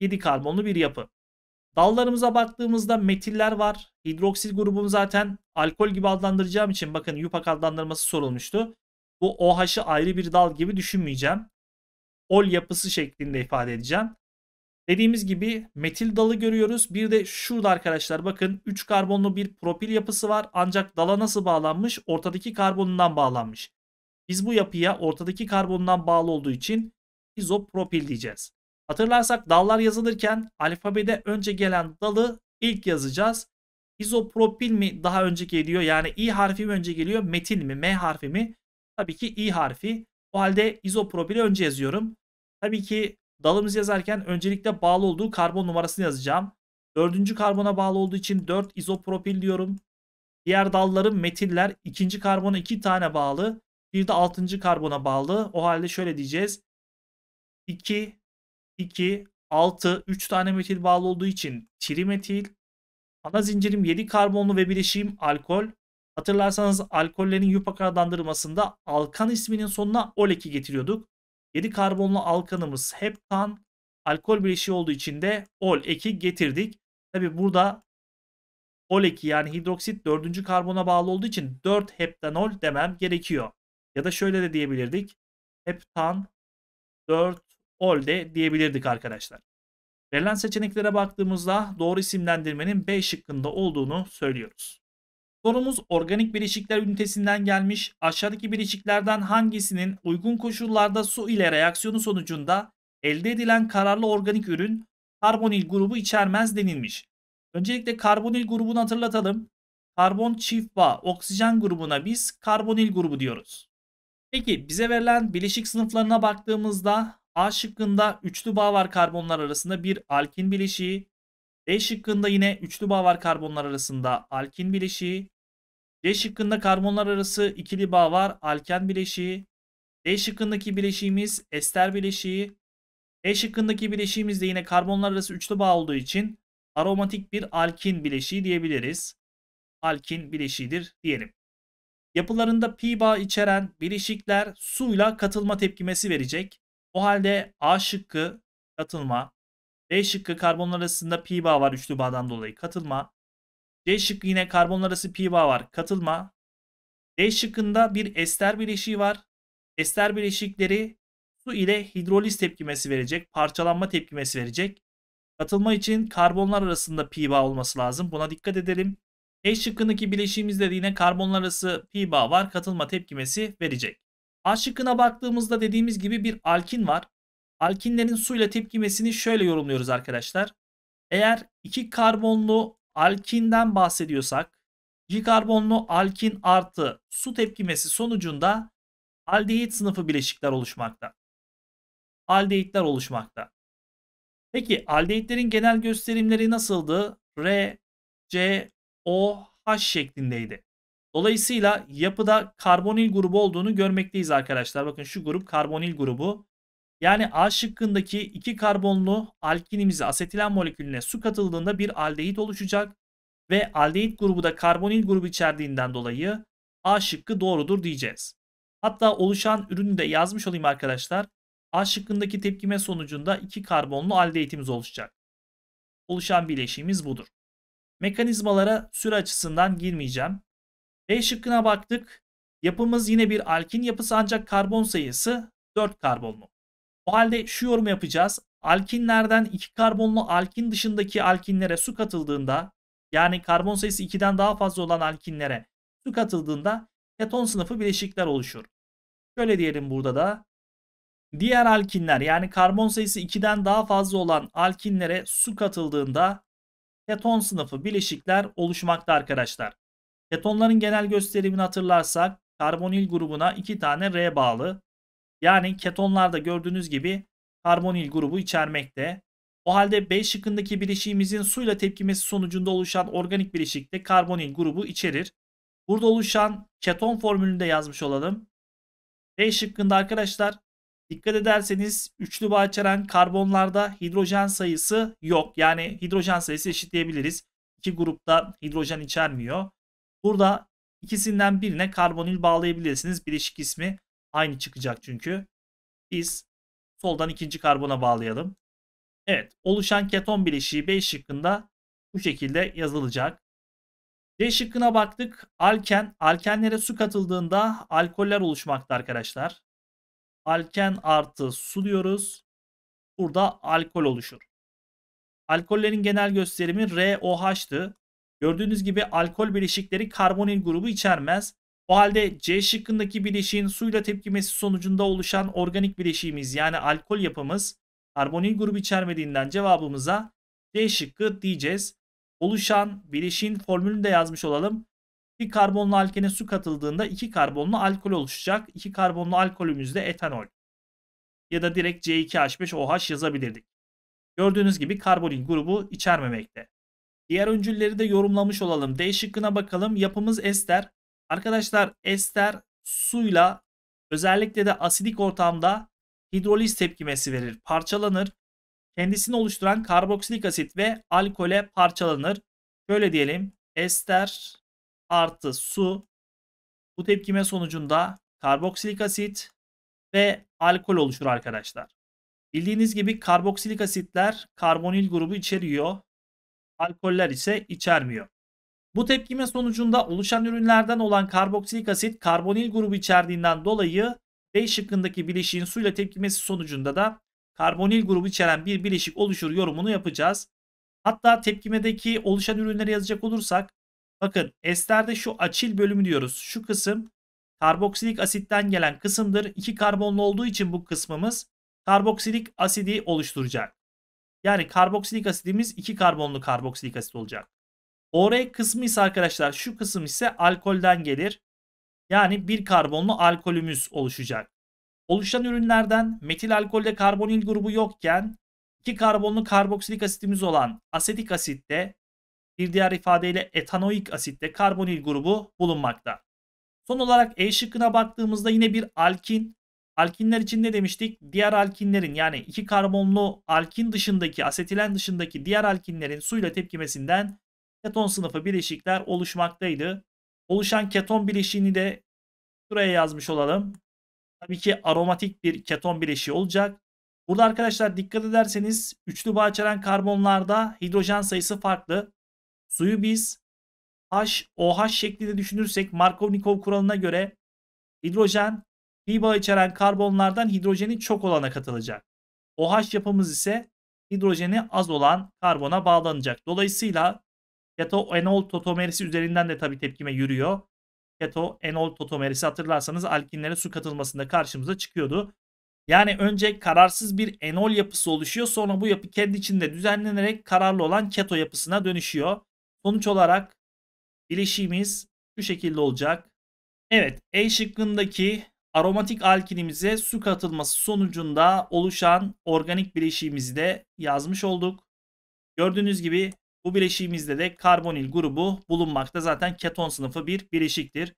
7 karbonlu bir yapı. Dallarımıza baktığımızda metiller var. Hidroksil grubum zaten alkol gibi adlandıracağım için bakın yupak adlandırması sorulmuştu. Bu OH'ı ayrı bir dal gibi düşünmeyeceğim. Ol yapısı şeklinde ifade edeceğim. Dediğimiz gibi metil dalı görüyoruz. Bir de şurada arkadaşlar bakın 3 karbonlu bir propil yapısı var. Ancak dala nasıl bağlanmış? Ortadaki karbonundan bağlanmış. Biz bu yapıya ortadaki karbonundan bağlı olduğu için izopropil diyeceğiz. Hatırlarsak dallar yazılırken alfabede önce gelen dalı ilk yazacağız. İzopropil mi daha önce geliyor? Yani i harfi mi önce geliyor? Metil mi? M harfi mi? Tabii ki i harfi. O halde izopropili önce yazıyorum. Tabii ki Dalımızı yazarken öncelikle bağlı olduğu karbon numarasını yazacağım. Dördüncü karbona bağlı olduğu için 4 izopropil diyorum. Diğer dallarım metiller. ikinci karbona 2 tane bağlı. Bir de altıncı karbona bağlı. O halde şöyle diyeceğiz. 2, 2, 6, 3 tane metil bağlı olduğu için trimetil. Ana zincirim 7 karbonlu ve bileşiğim alkol. Hatırlarsanız alkollerin yupak adlandırmasında alkan isminin sonuna ol eki getiriyorduk. 7 karbonlu alkanımız heptan. Alkol bileşiği olduğu için de ol eki getirdik. Tabi burada ol eki yani hidroksit 4. karbona bağlı olduğu için 4 heptanol demem gerekiyor. Ya da şöyle de diyebilirdik. Heptan 4 ol de diyebilirdik arkadaşlar. Verilen seçeneklere baktığımızda doğru isimlendirmenin B şıkkında olduğunu söylüyoruz. Sorumuz organik bileşikler ünitesinden gelmiş. Aşağıdaki bileşiklerden hangisinin uygun koşullarda su ile reaksiyonu sonucunda elde edilen kararlı organik ürün karbonil grubu içermez denilmiş. Öncelikle karbonil grubunu hatırlatalım. Karbon çift bağ oksijen grubuna biz karbonil grubu diyoruz. Peki bize verilen bileşik sınıflarına baktığımızda A şıkkında üçlü bağ var karbonlar arasında bir alkin bileşiği. B şıkkında yine üçlü bağ var karbonlar arasında alkin bileşiği. C şıkkında karbonlar arası ikili bağ var. Alken bileşiği. D e şıkkındaki bileşiğimiz ester bileşiği. E şıkkındaki bileşiğimiz de yine karbonlar arası üçlü bağ olduğu için aromatik bir alkin bileşiği diyebiliriz. Alkin bileşiğidir diyelim. Yapılarında pi bağ içeren bileşikler suyla katılma tepkimesi verecek. O halde A şıkkı katılma, B şıkkı karbonlar arasında pi bağ var üçlü bağdan dolayı katılma, C şıkkı yine karbonlarası arası pi bağ var. Katılma. D şıkkında bir ester bileşiği var. Ester bileşikleri su ile hidroliz tepkimesi verecek. Parçalanma tepkimesi verecek. Katılma için karbonlar arasında pi bağ olması lazım. Buna dikkat edelim. E şıkkındaki bileşiğimizde de yine karbonlar arası pi bağ var. Katılma tepkimesi verecek. A şıkkına baktığımızda dediğimiz gibi bir alkin var. Alkinlerin suyla tepkimesini şöyle yorumluyoruz arkadaşlar. Eğer iki karbonlu alkinden bahsediyorsak cikarbonlu alkin artı su tepkimesi sonucunda aldehit sınıfı bileşikler oluşmakta. Aldehitler oluşmakta. Peki aldehitlerin genel gösterimleri nasıldı? R, C, O, H şeklindeydi. Dolayısıyla yapıda karbonil grubu olduğunu görmekteyiz arkadaşlar. Bakın şu grup karbonil grubu. Yani A şıkkındaki iki karbonlu alkinimizi asetilen molekülüne su katıldığında bir aldehit oluşacak ve aldehit grubu da karbonil grubu içerdiğinden dolayı A şıkkı doğrudur diyeceğiz. Hatta oluşan ürünü de yazmış olayım arkadaşlar. A şıkkındaki tepkime sonucunda iki karbonlu aldehitimiz oluşacak. Oluşan bileşiğimiz budur. Mekanizmalara süre açısından girmeyeceğim. B şıkkına baktık. Yapımız yine bir alkin yapısı ancak karbon sayısı 4 karbonlu. O halde şu yorumu yapacağız. Alkinlerden iki karbonlu alkin dışındaki alkinlere su katıldığında yani karbon sayısı 2'den daha fazla olan alkinlere su katıldığında keton sınıfı bileşikler oluşur. Şöyle diyelim burada da diğer alkinler yani karbon sayısı 2'den daha fazla olan alkinlere su katıldığında keton sınıfı bileşikler oluşmakta arkadaşlar. Ketonların genel gösterimini hatırlarsak karbonil grubuna 2 tane R bağlı. Yani ketonlarda gördüğünüz gibi karbonil grubu içermekte. O halde B şıkkındaki bileşiğimizin suyla tepkimesi sonucunda oluşan organik bileşikte karbonil grubu içerir. Burada oluşan keton formülünü de yazmış olalım. B şıkkında arkadaşlar dikkat ederseniz üçlü bağ içeren karbonlarda hidrojen sayısı yok. Yani hidrojen sayısı eşitleyebiliriz. İki grupta hidrojen içermiyor. Burada ikisinden birine karbonil bağlayabilirsiniz. Bileşik ismi Aynı çıkacak çünkü. Biz soldan ikinci karbona bağlayalım. Evet oluşan keton bileşiği B şıkkında bu şekilde yazılacak. C şıkkına baktık. Alken, alkenlere su katıldığında alkoller oluşmakta arkadaşlar. Alken artı su diyoruz. Burada alkol oluşur. Alkollerin genel gösterimi ROH'tı. Gördüğünüz gibi alkol bileşikleri karbonil grubu içermez. O halde C şıkkındaki bileşiğin suyla tepkimesi sonucunda oluşan organik bileşiğimiz yani alkol yapımız karbonil grubu içermediğinden cevabımıza C şıkkı diyeceğiz. Oluşan bileşiğin formülünü de yazmış olalım. Bir karbonlu alkene su katıldığında iki karbonlu alkol oluşacak. İki karbonlu alkolümüz de etanol. Ya da direkt C2H5OH yazabilirdik. Gördüğünüz gibi karbonil grubu içermemekte. Diğer öncülleri de yorumlamış olalım. D şıkkına bakalım. Yapımız ester. Arkadaşlar ester suyla özellikle de asidik ortamda hidroliz tepkimesi verir. Parçalanır. Kendisini oluşturan karboksilik asit ve alkole parçalanır. Şöyle diyelim ester artı su bu tepkime sonucunda karboksilik asit ve alkol oluşur arkadaşlar. Bildiğiniz gibi karboksilik asitler karbonil grubu içeriyor. Alkoller ise içermiyor. Bu tepkime sonucunda oluşan ürünlerden olan karboksilik asit karbonil grubu içerdiğinden dolayı D şıkkındaki bileşiğin suyla tepkimesi sonucunda da karbonil grubu içeren bir bileşik oluşur yorumunu yapacağız. Hatta tepkimedeki oluşan ürünleri yazacak olursak bakın esterde şu açil bölümü diyoruz. Şu kısım karboksilik asitten gelen kısımdır. İki karbonlu olduğu için bu kısmımız karboksilik asidi oluşturacak. Yani karboksilik asidimiz iki karbonlu karboksilik asit olacak. Oraya kısmı ise arkadaşlar şu kısım ise alkolden gelir. Yani bir karbonlu alkolümüz oluşacak. Oluşan ürünlerden metil alkolde karbonil grubu yokken iki karbonlu karboksilik asitimiz olan asetik asitte bir diğer ifadeyle etanoik asitte karbonil grubu bulunmakta. Son olarak E şıkkına baktığımızda yine bir alkin. Alkinler için ne demiştik? Diğer alkinlerin yani iki karbonlu alkin dışındaki asetilen dışındaki diğer alkinlerin suyla tepkimesinden keton sınıfı bileşikler oluşmaktaydı. Oluşan keton bileşiğini de şuraya yazmış olalım. Tabii ki aromatik bir keton bileşiği olacak. Burada arkadaşlar dikkat ederseniz üçlü bağ içeren karbonlarda hidrojen sayısı farklı. Suyu biz HOH şeklinde düşünürsek Markovnikov kuralına göre hidrojen bir bağ içeren karbonlardan hidrojeni çok olana katılacak. OH yapımız ise hidrojeni az olan karbona bağlanacak. Dolayısıyla Keto enol totomerisi üzerinden de tabii tepkime yürüyor. Keto enol totomerisi hatırlarsanız alkinlere su katılmasında karşımıza çıkıyordu. Yani önce kararsız bir enol yapısı oluşuyor sonra bu yapı kendi içinde düzenlenerek kararlı olan keto yapısına dönüşüyor. Sonuç olarak bileşiğimiz şu şekilde olacak. Evet E şıkkındaki aromatik alkinimize su katılması sonucunda oluşan organik bileşiğimizi de yazmış olduk. Gördüğünüz gibi bu bileşiğimizde de karbonil grubu bulunmakta. Zaten keton sınıfı bir bileşiktir.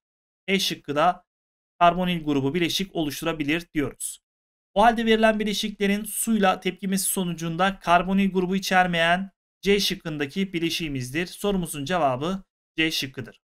E şıkkı da karbonil grubu bileşik oluşturabilir diyoruz. O halde verilen bileşiklerin suyla tepkimesi sonucunda karbonil grubu içermeyen C şıkkındaki bileşiğimizdir. Sorumuzun cevabı C şıkkıdır.